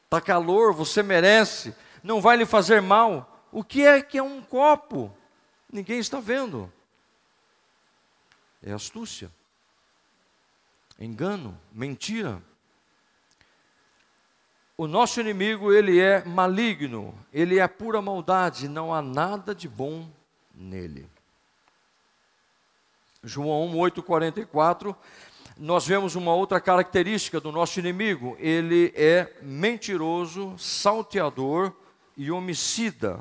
Tá calor, você merece, não vai lhe fazer mal. O que é que é um copo? Ninguém está vendo. É astúcia. Engano, mentira. O nosso inimigo, ele é maligno, ele é pura maldade, não há nada de bom nele. João 8:44, nós vemos uma outra característica do nosso inimigo, ele é mentiroso, salteador e homicida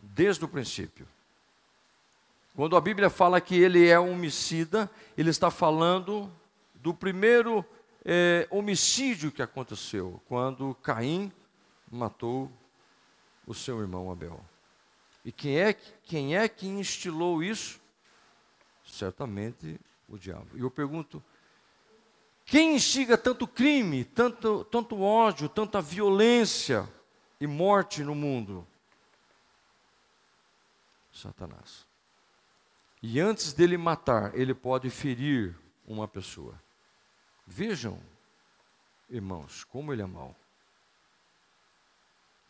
desde o princípio. Quando a Bíblia fala que ele é homicida, ele está falando do primeiro é, homicídio que aconteceu quando Caim matou o seu irmão Abel. E quem é, quem é que instilou isso? Certamente o diabo. E eu pergunto: quem instiga tanto crime, tanto, tanto ódio, tanta violência e morte no mundo? Satanás. E antes dele matar, ele pode ferir uma pessoa. Vejam, irmãos, como ele é mau.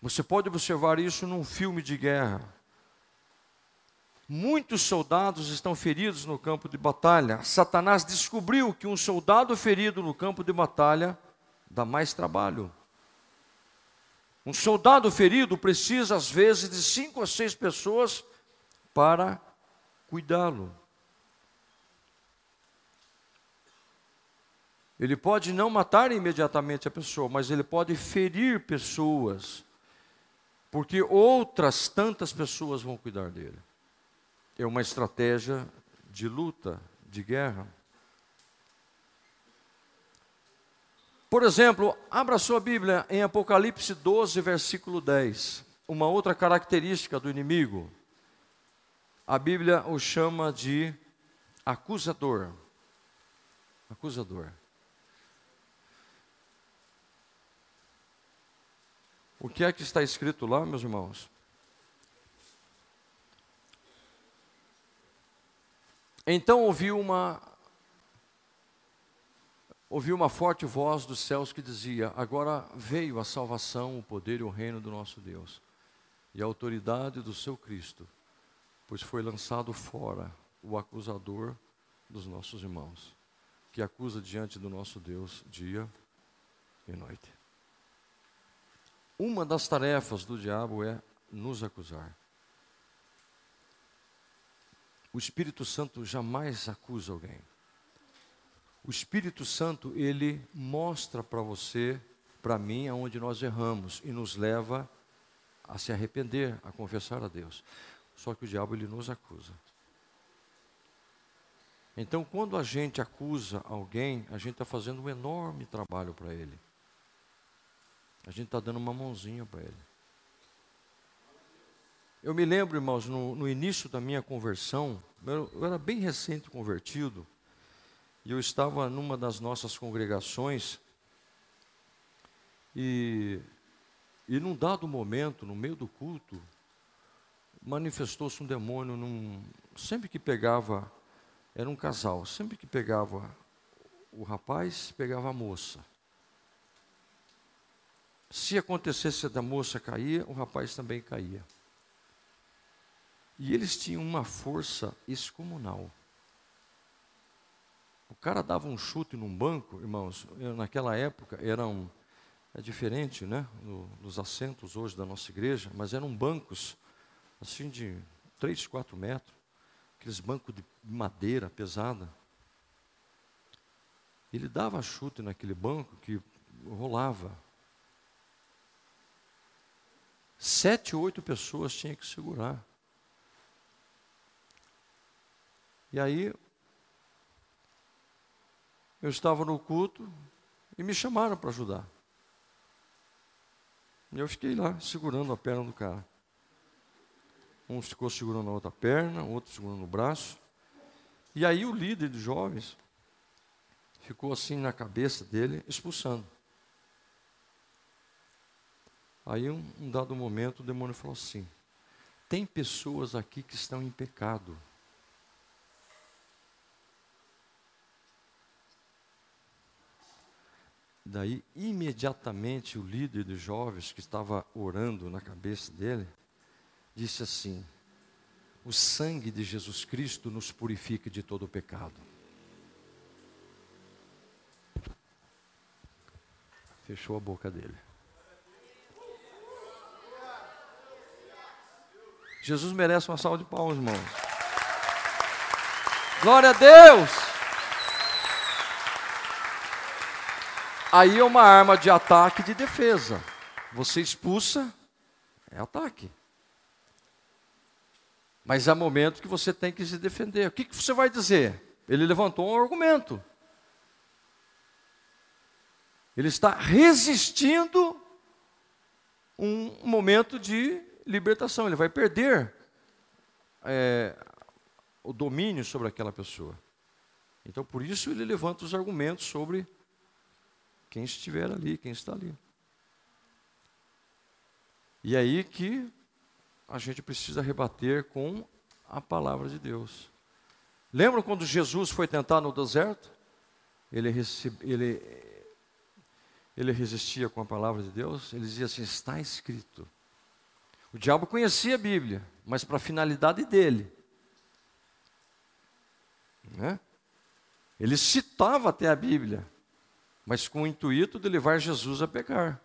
Você pode observar isso num filme de guerra. Muitos soldados estão feridos no campo de batalha. Satanás descobriu que um soldado ferido no campo de batalha dá mais trabalho. Um soldado ferido precisa, às vezes, de cinco a seis pessoas para cuidá-lo. Ele pode não matar imediatamente a pessoa, mas ele pode ferir pessoas, porque outras tantas pessoas vão cuidar dele. É uma estratégia de luta, de guerra. Por exemplo, abra sua Bíblia em Apocalipse 12, versículo 10. Uma outra característica do inimigo. A Bíblia o chama de acusador. Acusador. O que é que está escrito lá, meus irmãos? Então ouvi uma ouvi uma forte voz dos céus que dizia: Agora veio a salvação, o poder e o reino do nosso Deus, e a autoridade do seu Cristo, pois foi lançado fora o acusador dos nossos irmãos, que acusa diante do nosso Deus dia e noite. Uma das tarefas do diabo é nos acusar. O Espírito Santo jamais acusa alguém. O Espírito Santo, ele mostra para você, para mim, aonde nós erramos e nos leva a se arrepender, a confessar a Deus. Só que o diabo, ele nos acusa. Então, quando a gente acusa alguém, a gente está fazendo um enorme trabalho para ele. A gente está dando uma mãozinha para ele. Eu me lembro, irmãos, no, no início da minha conversão, eu, eu era bem recente convertido, e eu estava numa das nossas congregações, e, e num dado momento, no meio do culto, manifestou-se um demônio. Num, sempre que pegava, era um casal, sempre que pegava o rapaz, pegava a moça. Se acontecesse da moça cair, o rapaz também caía. E eles tinham uma força excomunal. O cara dava um chute num banco, irmãos, eh, naquela época era um, é diferente, né, nos assentos hoje da nossa igreja, mas eram bancos assim de 3, 4 metros, aqueles bancos de madeira pesada. Ele dava chute naquele banco que rolava. Sete, oito pessoas tinha que segurar. E aí, eu estava no culto e me chamaram para ajudar. E eu fiquei lá segurando a perna do cara. Um ficou segurando a outra perna, outro segurando o braço. E aí o líder dos jovens ficou assim na cabeça dele, expulsando. Aí, um, um dado momento, o demônio falou assim: tem pessoas aqui que estão em pecado. Daí, imediatamente, o líder dos jovens que estava orando na cabeça dele disse assim: O sangue de Jesus Cristo nos purifica de todo o pecado. Fechou a boca dele. Jesus merece uma salva de palmas, irmãos. Glória a Deus! Aí é uma arma de ataque e de defesa. Você expulsa, é ataque. Mas há momentos que você tem que se defender. O que, que você vai dizer? Ele levantou um argumento. Ele está resistindo um momento de libertação, ele vai perder é, o domínio sobre aquela pessoa. Então, por isso, ele levanta os argumentos sobre quem estiver ali, quem está ali. E é aí que a gente precisa rebater com a palavra de Deus. lembra quando Jesus foi tentar no deserto? Ele, recebe, ele, ele resistia com a palavra de Deus, ele dizia assim: está escrito. O diabo conhecia a Bíblia, mas para a finalidade dele. Né? Ele citava até a Bíblia, mas com o intuito de levar Jesus a pecar.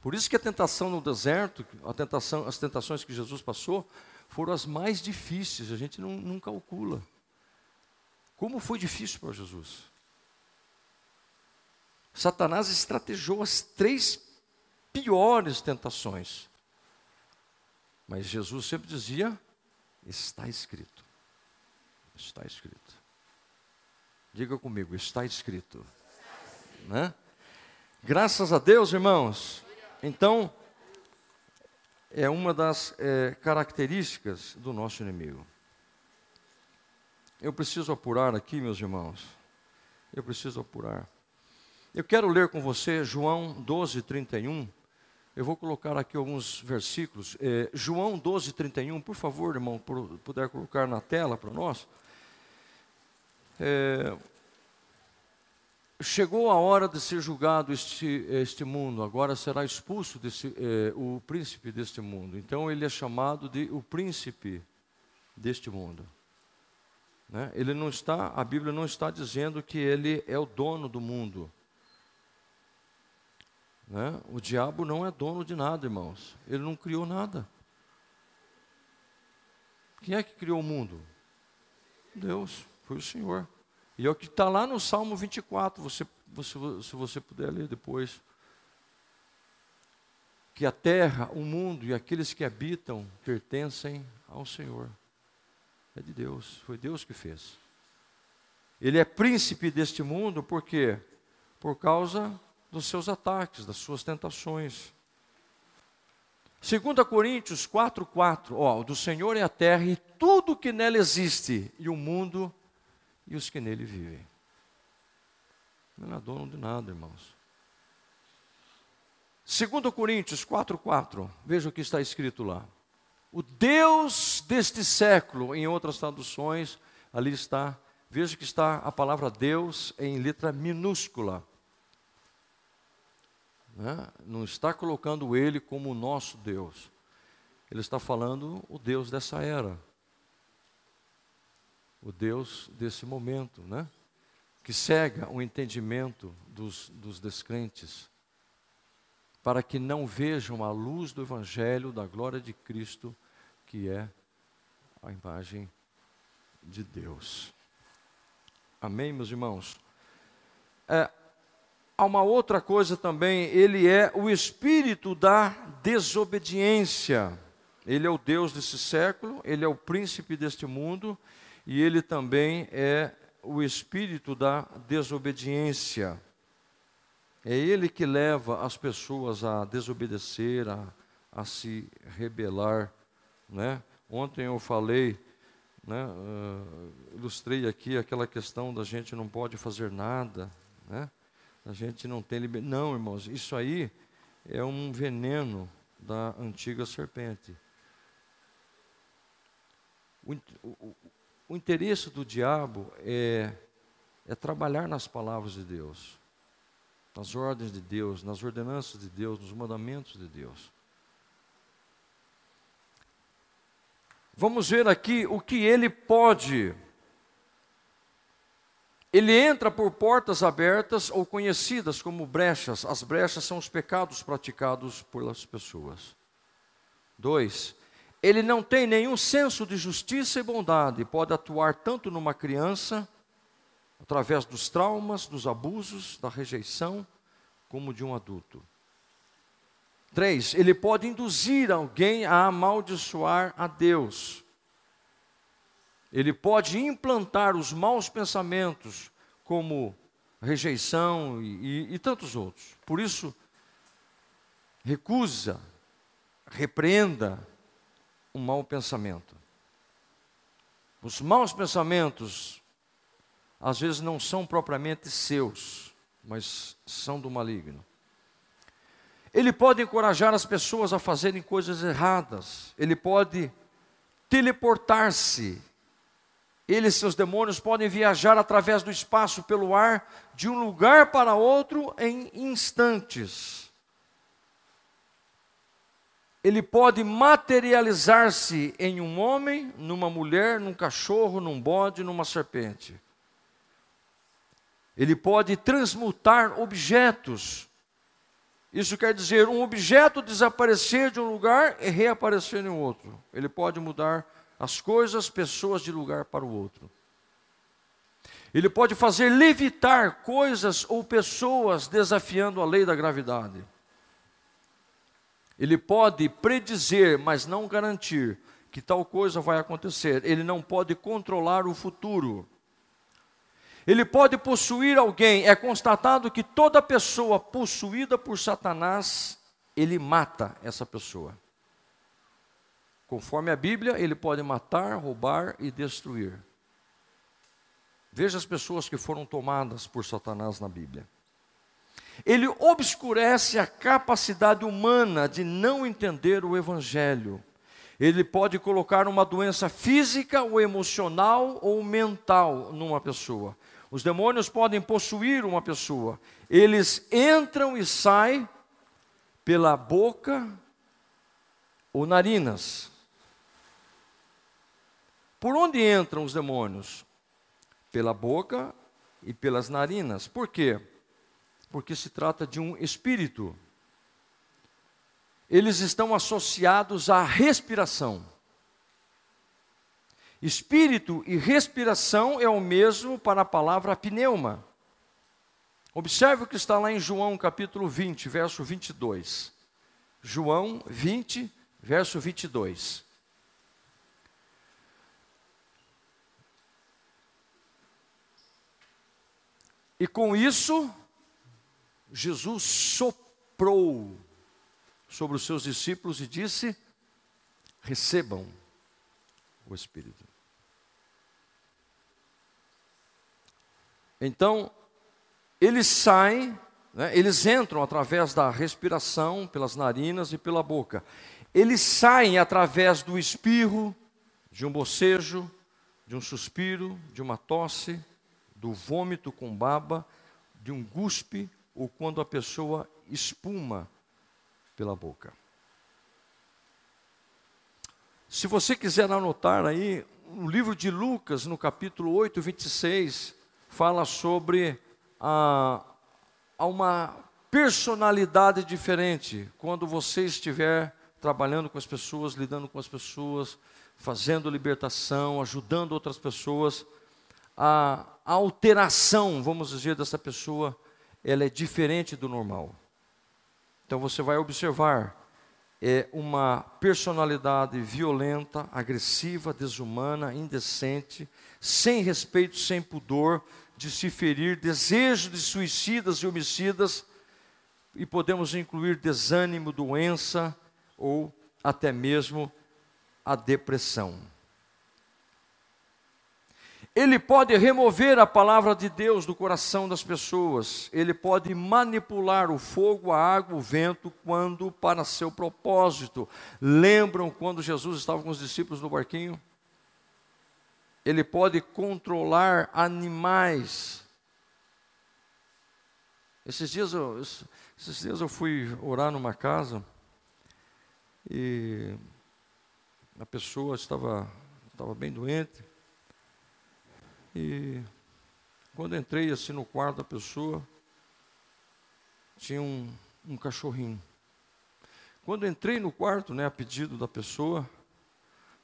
Por isso que a tentação no deserto, tentação, as tentações que Jesus passou, foram as mais difíceis, a gente não, não calcula. Como foi difícil para Jesus? Satanás estrategou as três piores tentações. Mas Jesus sempre dizia: está escrito. Está escrito. Diga comigo, está escrito. Está escrito. Né? Graças a Deus, irmãos. Então, é uma das é, características do nosso inimigo. Eu preciso apurar aqui, meus irmãos. Eu preciso apurar. Eu quero ler com você João 12, 31. Eu vou colocar aqui alguns versículos. É, João 12, 31, por favor, irmão, por, puder colocar na tela para nós. É, chegou a hora de ser julgado este, este mundo, agora será expulso desse, é, o príncipe deste mundo. Então ele é chamado de o príncipe deste mundo. Né? Ele não está, a Bíblia não está dizendo que ele é o dono do mundo. Né? O diabo não é dono de nada, irmãos. Ele não criou nada. Quem é que criou o mundo? Deus, foi o Senhor. E é o que está lá no Salmo 24, você, você, se você puder ler depois. Que a terra, o mundo e aqueles que habitam pertencem ao Senhor. É de Deus, foi Deus que fez. Ele é príncipe deste mundo, por quê? Por causa dos seus ataques, das suas tentações. 2 Coríntios 4,4, ó, do Senhor é a terra e tudo que nela existe, e o mundo e os que nele vivem. Não é dono de nada, irmãos. 2 Coríntios 4,4, veja o que está escrito lá. O Deus deste século, em outras traduções, ali está, veja que está a palavra Deus em letra minúscula né? não está colocando ele como o nosso Deus. Ele está falando o Deus dessa era, o Deus desse momento, né? que cega o entendimento dos, dos descrentes, para que não vejam a luz do Evangelho, da glória de Cristo, que é a imagem de Deus. Amém, meus irmãos? É, Há uma outra coisa também, ele é o espírito da desobediência. Ele é o Deus desse século, ele é o príncipe deste mundo e ele também é o espírito da desobediência. É ele que leva as pessoas a desobedecer, a, a se rebelar. Né? Ontem eu falei, né, uh, ilustrei aqui aquela questão da gente não pode fazer nada. Né? a gente não tem liberdade. Não, irmãos, isso aí é um veneno da antiga serpente. O, o, o interesse do diabo é, é trabalhar nas palavras de Deus, nas ordens de Deus, nas ordenanças de Deus, nos mandamentos de Deus. Vamos ver aqui o que ele pode ele entra por portas abertas ou conhecidas como brechas. As brechas são os pecados praticados pelas pessoas. Dois, ele não tem nenhum senso de justiça e bondade, pode atuar tanto numa criança, através dos traumas, dos abusos, da rejeição, como de um adulto. Três, ele pode induzir alguém a amaldiçoar a Deus. Ele pode implantar os maus pensamentos, como rejeição e, e, e tantos outros. Por isso, recusa, repreenda o mau pensamento. Os maus pensamentos, às vezes, não são propriamente seus, mas são do maligno. Ele pode encorajar as pessoas a fazerem coisas erradas, ele pode teleportar-se ele e seus demônios podem viajar através do espaço pelo ar, de um lugar para outro em instantes. Ele pode materializar-se em um homem, numa mulher, num cachorro, num bode, numa serpente. Ele pode transmutar objetos. Isso quer dizer, um objeto desaparecer de um lugar e reaparecer em outro. Ele pode mudar as coisas, pessoas de lugar para o outro. Ele pode fazer levitar coisas ou pessoas desafiando a lei da gravidade. Ele pode predizer, mas não garantir que tal coisa vai acontecer. Ele não pode controlar o futuro. Ele pode possuir alguém. É constatado que toda pessoa possuída por Satanás, ele mata essa pessoa. Conforme a Bíblia, ele pode matar, roubar e destruir. Veja as pessoas que foram tomadas por Satanás na Bíblia. Ele obscurece a capacidade humana de não entender o Evangelho. Ele pode colocar uma doença física ou emocional ou mental numa pessoa. Os demônios podem possuir uma pessoa. Eles entram e saem pela boca ou narinas. Por onde entram os demônios? Pela boca e pelas narinas. Por quê? Porque se trata de um espírito. Eles estão associados à respiração. Espírito e respiração é o mesmo para a palavra pneuma. Observe o que está lá em João capítulo 20, verso 22. João 20, verso 22. E com isso, Jesus soprou sobre os seus discípulos e disse: recebam o Espírito. Então, eles saem, né, eles entram através da respiração, pelas narinas e pela boca. Eles saem através do espirro, de um bocejo, de um suspiro, de uma tosse do vômito com baba, de um guspe ou quando a pessoa espuma pela boca. Se você quiser anotar aí, o livro de Lucas, no capítulo 8, 26, fala sobre a, a uma personalidade diferente quando você estiver trabalhando com as pessoas, lidando com as pessoas, fazendo libertação, ajudando outras pessoas. A, alteração, vamos dizer, dessa pessoa, ela é diferente do normal. Então você vai observar é uma personalidade violenta, agressiva, desumana, indecente, sem respeito, sem pudor, de se ferir, desejo de suicidas e homicidas, e podemos incluir desânimo, doença ou até mesmo a depressão. Ele pode remover a palavra de Deus do coração das pessoas, ele pode manipular o fogo, a água, o vento, quando para seu propósito. Lembram quando Jesus estava com os discípulos no barquinho? Ele pode controlar animais. Esses dias eu, esses dias eu fui orar numa casa e a pessoa estava, estava bem doente. E quando entrei assim no quarto da pessoa, tinha um, um cachorrinho. Quando entrei no quarto, né, a pedido da pessoa,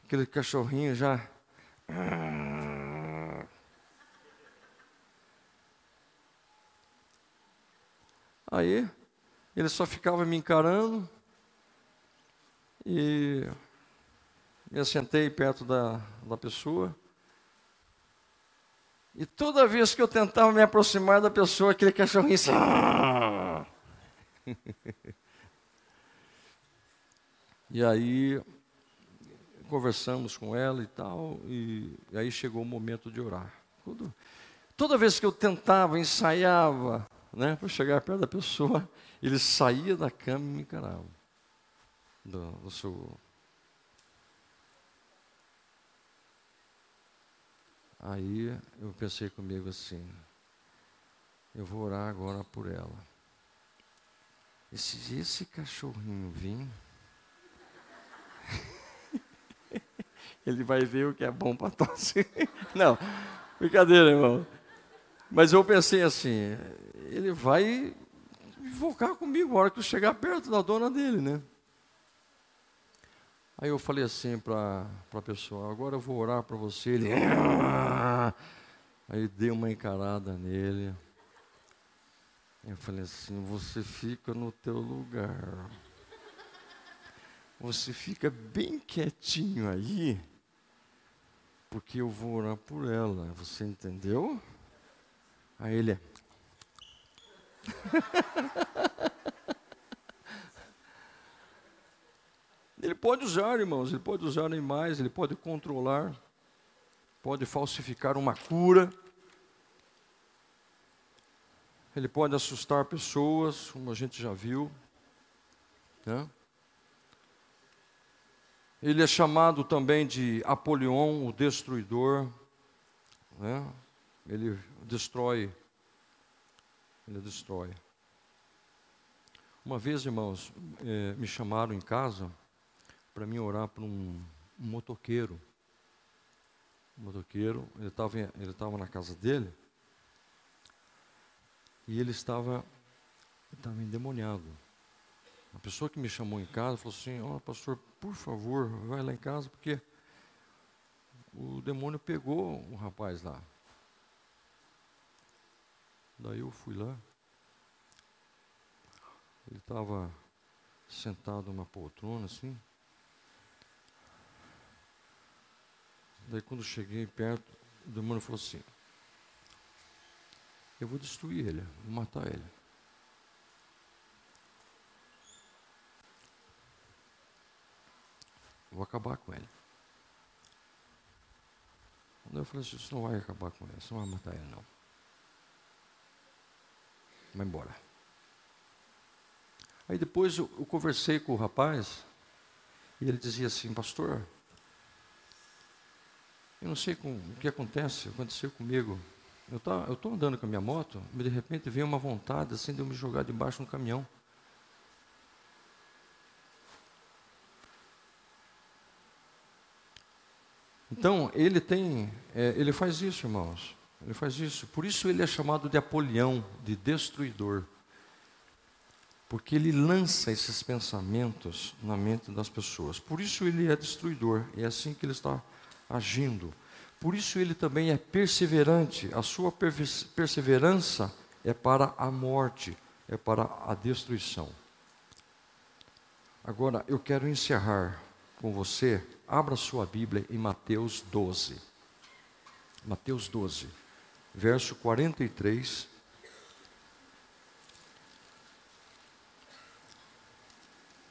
aquele cachorrinho já. Aí ele só ficava me encarando e me sentei perto da, da pessoa e toda vez que eu tentava me aproximar da pessoa, aquele cachorrinho assim. Ah! e aí conversamos com ela e tal, e, e aí chegou o momento de orar. toda vez que eu tentava, ensaiava, né, para chegar perto da pessoa, ele saía da cama e me encarava. Do, do seu Aí eu pensei comigo assim: eu vou orar agora por ela. E se esse cachorrinho vir, ele vai ver o que é bom para tosse. Não, brincadeira, irmão. Mas eu pensei assim: ele vai invocar comigo a hora que eu chegar perto da dona dele, né? Aí eu falei assim para a pessoa: agora eu vou orar para você. Ele. Ah! Aí dei uma encarada nele. Eu falei assim: você fica no teu lugar. Você fica bem quietinho aí, porque eu vou orar por ela. Você entendeu? Aí ele. Ele pode usar, irmãos, ele pode usar animais, ele pode controlar, pode falsificar uma cura, ele pode assustar pessoas, como a gente já viu. Né? Ele é chamado também de Apolion, o destruidor. Né? Ele destrói. Ele destrói. Uma vez, irmãos, eh, me chamaram em casa para mim orar para um, um motoqueiro. Um motoqueiro, ele estava ele tava na casa dele e ele estava, estava endemoniado. A pessoa que me chamou em casa falou assim: Ó, oh, pastor, por favor, vai lá em casa, porque o demônio pegou o rapaz lá. Daí eu fui lá. Ele estava sentado numa poltrona assim. Daí quando cheguei perto, o demônio falou assim, eu vou destruir ele, vou matar ele. Vou acabar com ele. Eu falei assim, você não vai acabar com ele, você não vai matar ele não. Vai embora. Aí depois eu, eu conversei com o rapaz, e ele dizia assim, pastor, eu não sei com, o que acontece, aconteceu comigo. Eu tá, estou andando com a minha moto, mas de repente vem uma vontade assim de eu me jogar debaixo de um caminhão. Então, ele tem, é, ele faz isso, irmãos. Ele faz isso. Por isso ele é chamado de Apolião, de destruidor. Porque ele lança esses pensamentos na mente das pessoas. Por isso ele é destruidor. É assim que ele está agindo. Por isso ele também é perseverante, a sua perseverança é para a morte, é para a destruição. Agora eu quero encerrar com você, abra sua Bíblia em Mateus 12. Mateus 12, verso 43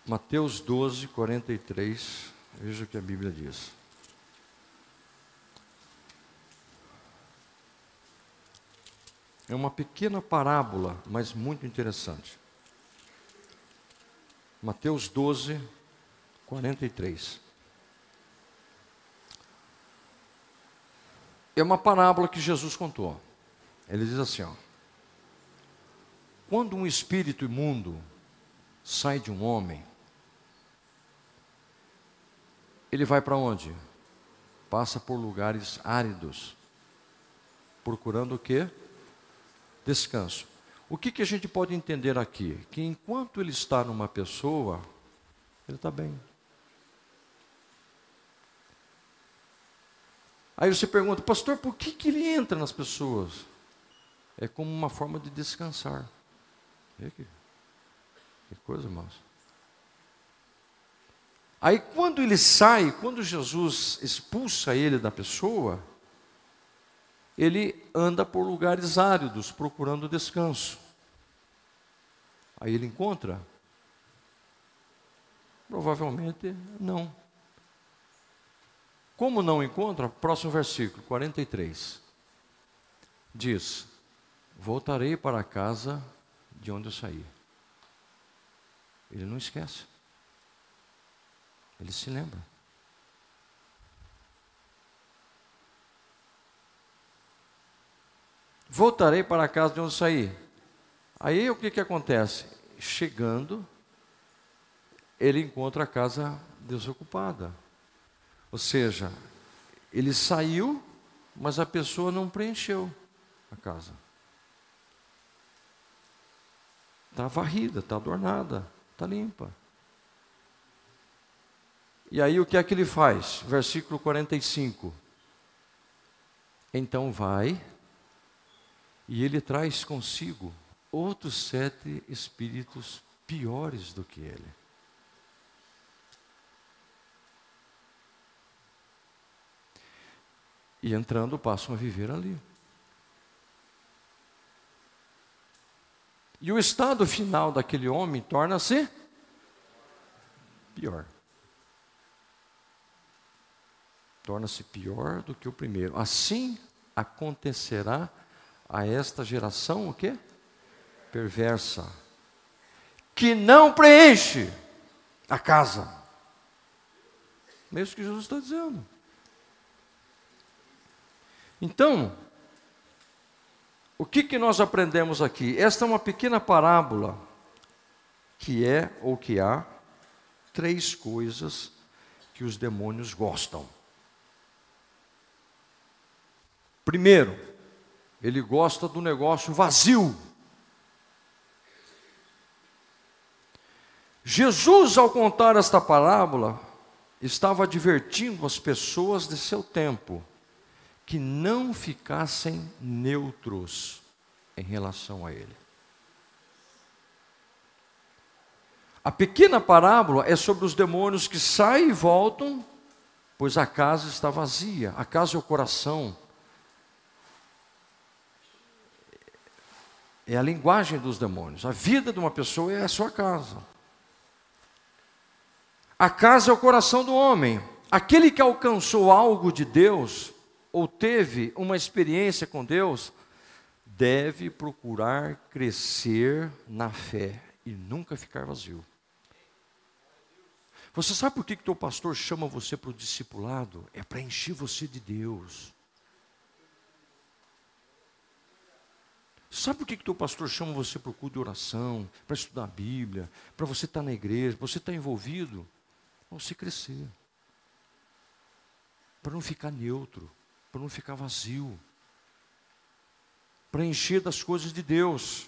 Mateus 12, 43, veja o que a Bíblia diz. É uma pequena parábola, mas muito interessante. Mateus 12, 43. É uma parábola que Jesus contou. Ele diz assim: ó, Quando um espírito imundo sai de um homem, ele vai para onde? Passa por lugares áridos, procurando o quê? descanso. O que, que a gente pode entender aqui? Que enquanto ele está numa pessoa, ele está bem. Aí você pergunta, pastor, por que, que ele entra nas pessoas? É como uma forma de descansar. É que coisa, irmãos. Aí quando ele sai, quando Jesus expulsa ele da pessoa, ele anda por lugares áridos procurando descanso. Aí ele encontra? Provavelmente não. Como não encontra? Próximo versículo, 43. Diz: Voltarei para a casa de onde eu saí. Ele não esquece. Ele se lembra. voltarei para a casa de onde saí. Aí o que, que acontece? Chegando, ele encontra a casa desocupada. Ou seja, ele saiu, mas a pessoa não preencheu a casa. Está varrida, está adornada, está limpa. E aí o que é que ele faz? Versículo 45. Então vai e ele traz consigo outros sete espíritos piores do que ele. E entrando, passam a viver ali. E o estado final daquele homem torna-se pior. Torna-se pior do que o primeiro. Assim acontecerá a esta geração o quê? Perversa, que não preenche a casa. Mesmo é que Jesus está dizendo. Então, o que, que nós aprendemos aqui? Esta é uma pequena parábola que é ou que há três coisas que os demônios gostam. Primeiro, ele gosta do negócio vazio. Jesus, ao contar esta parábola, estava advertindo as pessoas de seu tempo que não ficassem neutros em relação a ele. A pequena parábola é sobre os demônios que saem e voltam, pois a casa está vazia, a casa é o coração. é a linguagem dos demônios. A vida de uma pessoa é a sua casa. A casa é o coração do homem. Aquele que alcançou algo de Deus ou teve uma experiência com Deus, deve procurar crescer na fé e nunca ficar vazio. Você sabe por que o teu pastor chama você para o discipulado? É para encher você de Deus. Sabe por que o teu pastor chama você para o culto de oração, para estudar a Bíblia, para você estar tá na igreja, para você estar tá envolvido? Para você crescer. Para não ficar neutro, para não ficar vazio. Para encher das coisas de Deus.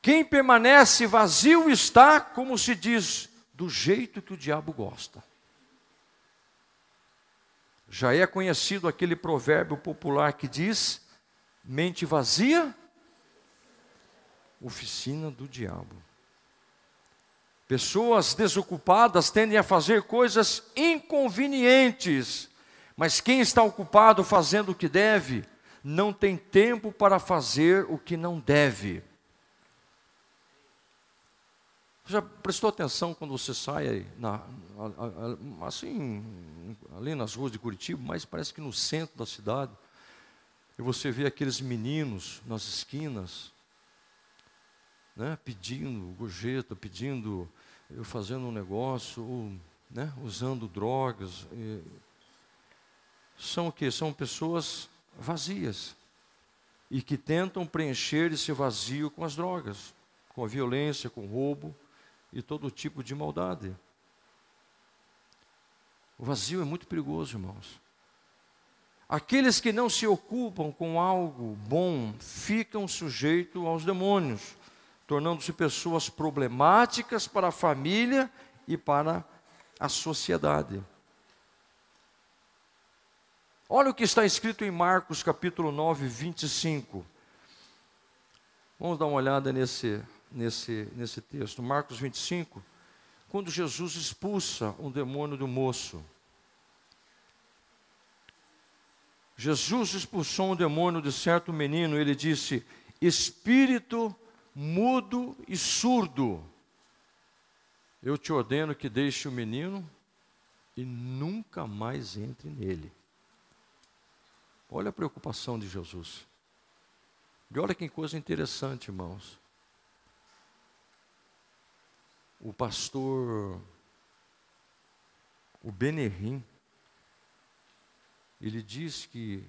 Quem permanece vazio está, como se diz, do jeito que o diabo gosta. Já é conhecido aquele provérbio popular que diz: Mente vazia, oficina do diabo. Pessoas desocupadas tendem a fazer coisas inconvenientes, mas quem está ocupado fazendo o que deve, não tem tempo para fazer o que não deve. Já prestou atenção quando você sai na, assim, ali nas ruas de Curitiba, mas parece que no centro da cidade, e você vê aqueles meninos nas esquinas, né, pedindo gorjeta, pedindo, eu fazendo um negócio, ou, né, usando drogas. E... São o quê? São pessoas vazias e que tentam preencher esse vazio com as drogas, com a violência, com o roubo e todo tipo de maldade. O vazio é muito perigoso, irmãos. Aqueles que não se ocupam com algo bom ficam sujeitos aos demônios, tornando-se pessoas problemáticas para a família e para a sociedade. Olha o que está escrito em Marcos capítulo 9, 25. Vamos dar uma olhada nesse, nesse, nesse texto. Marcos 25, quando Jesus expulsa um demônio do moço. Jesus expulsou um demônio de certo menino, ele disse: Espírito mudo e surdo, eu te ordeno que deixe o menino e nunca mais entre nele. Olha a preocupação de Jesus. E olha que coisa interessante, irmãos. O pastor, o Benerrim, ele diz que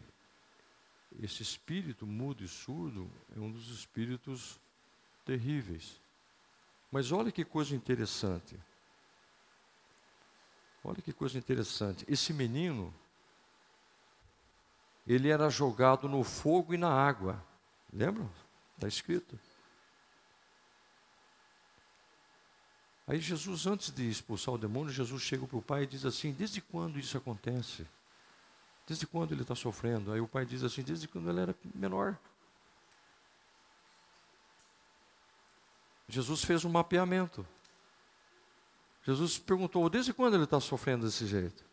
esse espírito mudo e surdo é um dos espíritos terríveis. Mas olha que coisa interessante. Olha que coisa interessante. Esse menino, ele era jogado no fogo e na água. Lembram? Está escrito. Aí Jesus, antes de expulsar o demônio, Jesus chega para o pai e diz assim: Desde quando isso acontece? Desde quando ele está sofrendo? Aí o pai diz assim: desde quando ele era menor. Jesus fez um mapeamento. Jesus perguntou: desde quando ele está sofrendo desse jeito?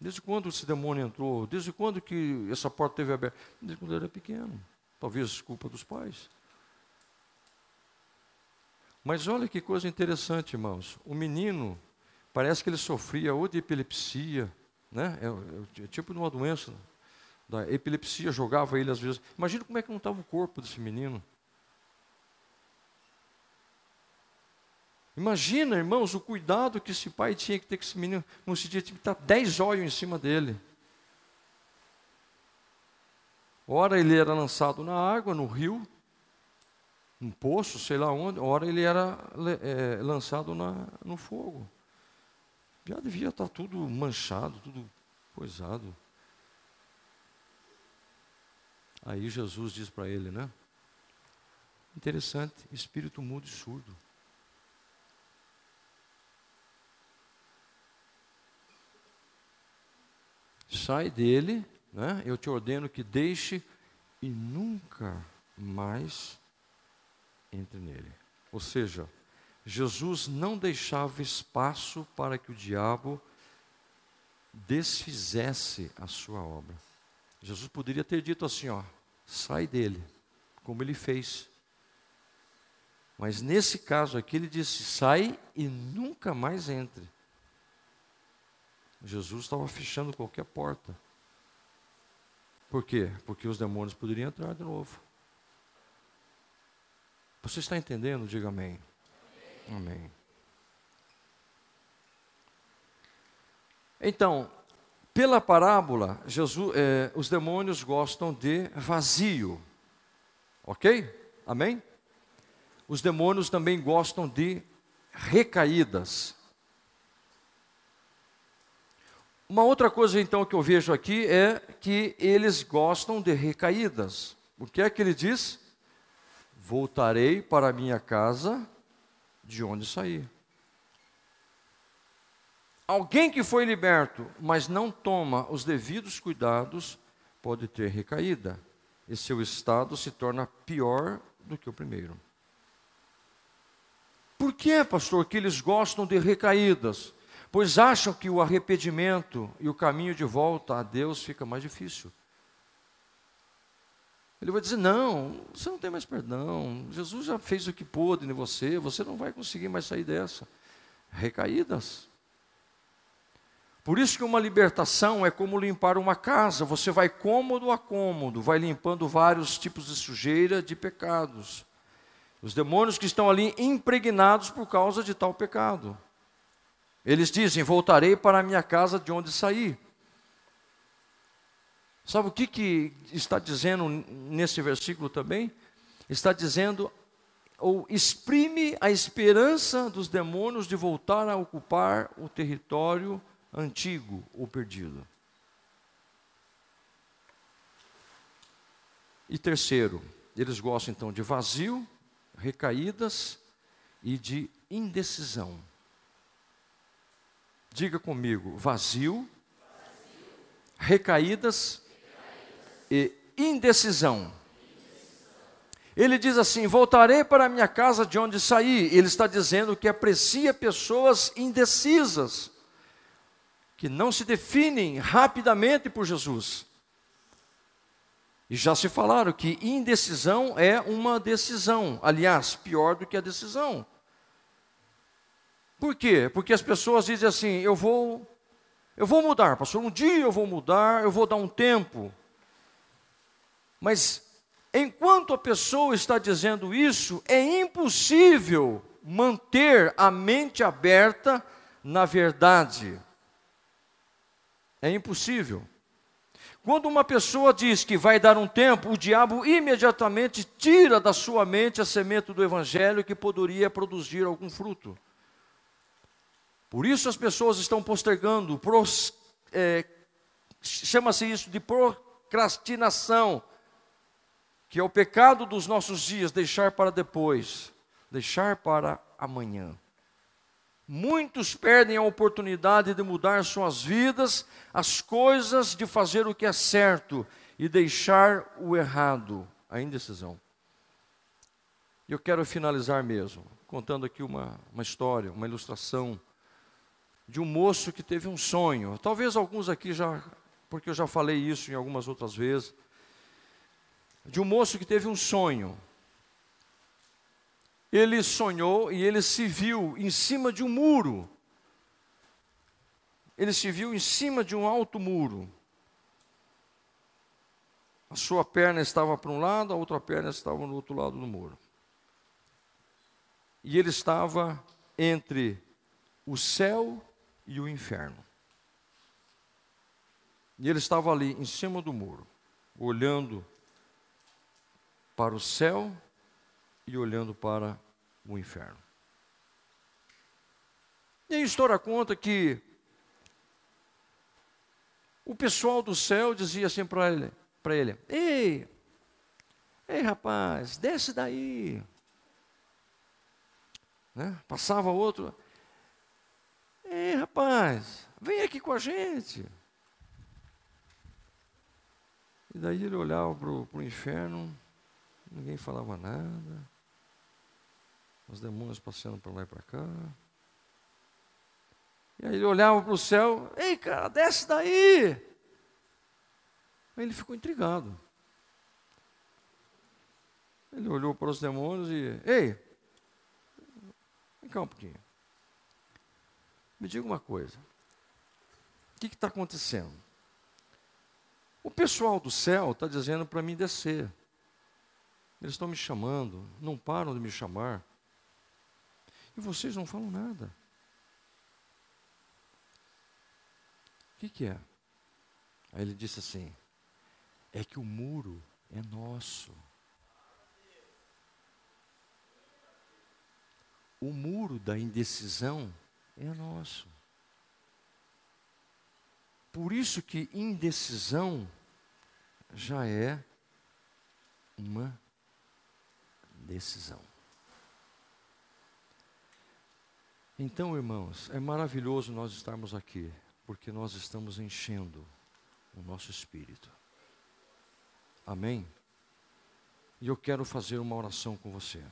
Desde quando esse demônio entrou? Desde quando que essa porta teve aberta? Desde quando ele era pequeno. Talvez culpa dos pais. Mas olha que coisa interessante, irmãos. O menino parece que ele sofria ou de epilepsia né? É, é, é tipo de uma doença né? da epilepsia, jogava ele às vezes. Imagina como é que não estava o corpo desse menino. Imagina, irmãos, o cuidado que esse pai tinha que ter com esse menino. Não se tinha que estar dez olhos em cima dele. Ora ele era lançado na água, no rio, num poço, sei lá onde. Ora ele era é, lançado na, no fogo. Já devia estar tá tudo manchado, tudo coisado. Aí Jesus diz para ele, né? Interessante, espírito mudo e surdo. Sai dele, né? Eu te ordeno que deixe e nunca mais entre nele. Ou seja, Jesus não deixava espaço para que o diabo desfizesse a sua obra. Jesus poderia ter dito assim, ó, sai dele, como ele fez. Mas nesse caso aqui ele disse: sai e nunca mais entre. Jesus estava fechando qualquer porta. Por quê? Porque os demônios poderiam entrar de novo. Você está entendendo? Diga amém. Amém. Então, pela parábola, Jesus, é, os demônios gostam de vazio, ok? Amém? Os demônios também gostam de recaídas. Uma outra coisa então que eu vejo aqui é que eles gostam de recaídas. O que é que ele diz? Voltarei para minha casa de onde sair. Alguém que foi liberto, mas não toma os devidos cuidados, pode ter recaída, e seu estado se torna pior do que o primeiro. Por que, pastor, que eles gostam de recaídas? Pois acham que o arrependimento e o caminho de volta a Deus fica mais difícil. Ele vai dizer: Não, você não tem mais perdão. Jesus já fez o que pôde em você, você não vai conseguir mais sair dessa. Recaídas. Por isso que uma libertação é como limpar uma casa, você vai cômodo a cômodo, vai limpando vários tipos de sujeira, de pecados. Os demônios que estão ali impregnados por causa de tal pecado. Eles dizem: Voltarei para a minha casa de onde saí. Sabe o que, que está dizendo nesse versículo também? Está dizendo, ou exprime a esperança dos demônios de voltar a ocupar o território antigo ou perdido. E terceiro, eles gostam então de vazio, recaídas e de indecisão. Diga comigo, vazio, recaídas e indecisão. Ele diz assim: Voltarei para a minha casa de onde saí. Ele está dizendo que aprecia pessoas indecisas, que não se definem rapidamente por Jesus. E já se falaram que indecisão é uma decisão, aliás, pior do que a decisão. Por quê? Porque as pessoas dizem assim: eu vou, eu vou mudar, pastor, um dia eu vou mudar, eu vou dar um tempo. Mas enquanto a pessoa está dizendo isso, é impossível manter a mente aberta na verdade. É impossível. Quando uma pessoa diz que vai dar um tempo, o diabo imediatamente tira da sua mente a semente do evangelho que poderia produzir algum fruto. Por isso as pessoas estão postergando, é, chama-se isso de procrastinação que é o pecado dos nossos dias, deixar para depois, deixar para amanhã. Muitos perdem a oportunidade de mudar suas vidas, as coisas, de fazer o que é certo e deixar o errado, a indecisão. E eu quero finalizar mesmo, contando aqui uma, uma história, uma ilustração de um moço que teve um sonho. Talvez alguns aqui já, porque eu já falei isso em algumas outras vezes, de um moço que teve um sonho. Ele sonhou e ele se viu em cima de um muro. Ele se viu em cima de um alto muro. A sua perna estava para um lado, a outra perna estava no outro lado do muro. E ele estava entre o céu e o inferno. E ele estava ali, em cima do muro, olhando para o céu e olhando para o inferno. E a história conta que o pessoal do céu dizia assim para ele, ele: "Ei, ei rapaz, desce daí". Né? Passava outro: "Ei, rapaz, vem aqui com a gente". E daí ele olhava para o inferno Ninguém falava nada. Os demônios passeando para lá e para cá. E aí ele olhava para o céu, ei cara, desce daí. Aí ele ficou intrigado. Ele olhou para os demônios e, ei, vem cá um pouquinho. Me diga uma coisa. O que está acontecendo? O pessoal do céu está dizendo para mim descer. Eles estão me chamando, não param de me chamar. E vocês não falam nada. O que, que é? Aí ele disse assim: é que o muro é nosso. O muro da indecisão é nosso. Por isso que indecisão já é uma decisão. Então, irmãos, é maravilhoso nós estarmos aqui, porque nós estamos enchendo o nosso espírito. Amém? E eu quero fazer uma oração com você.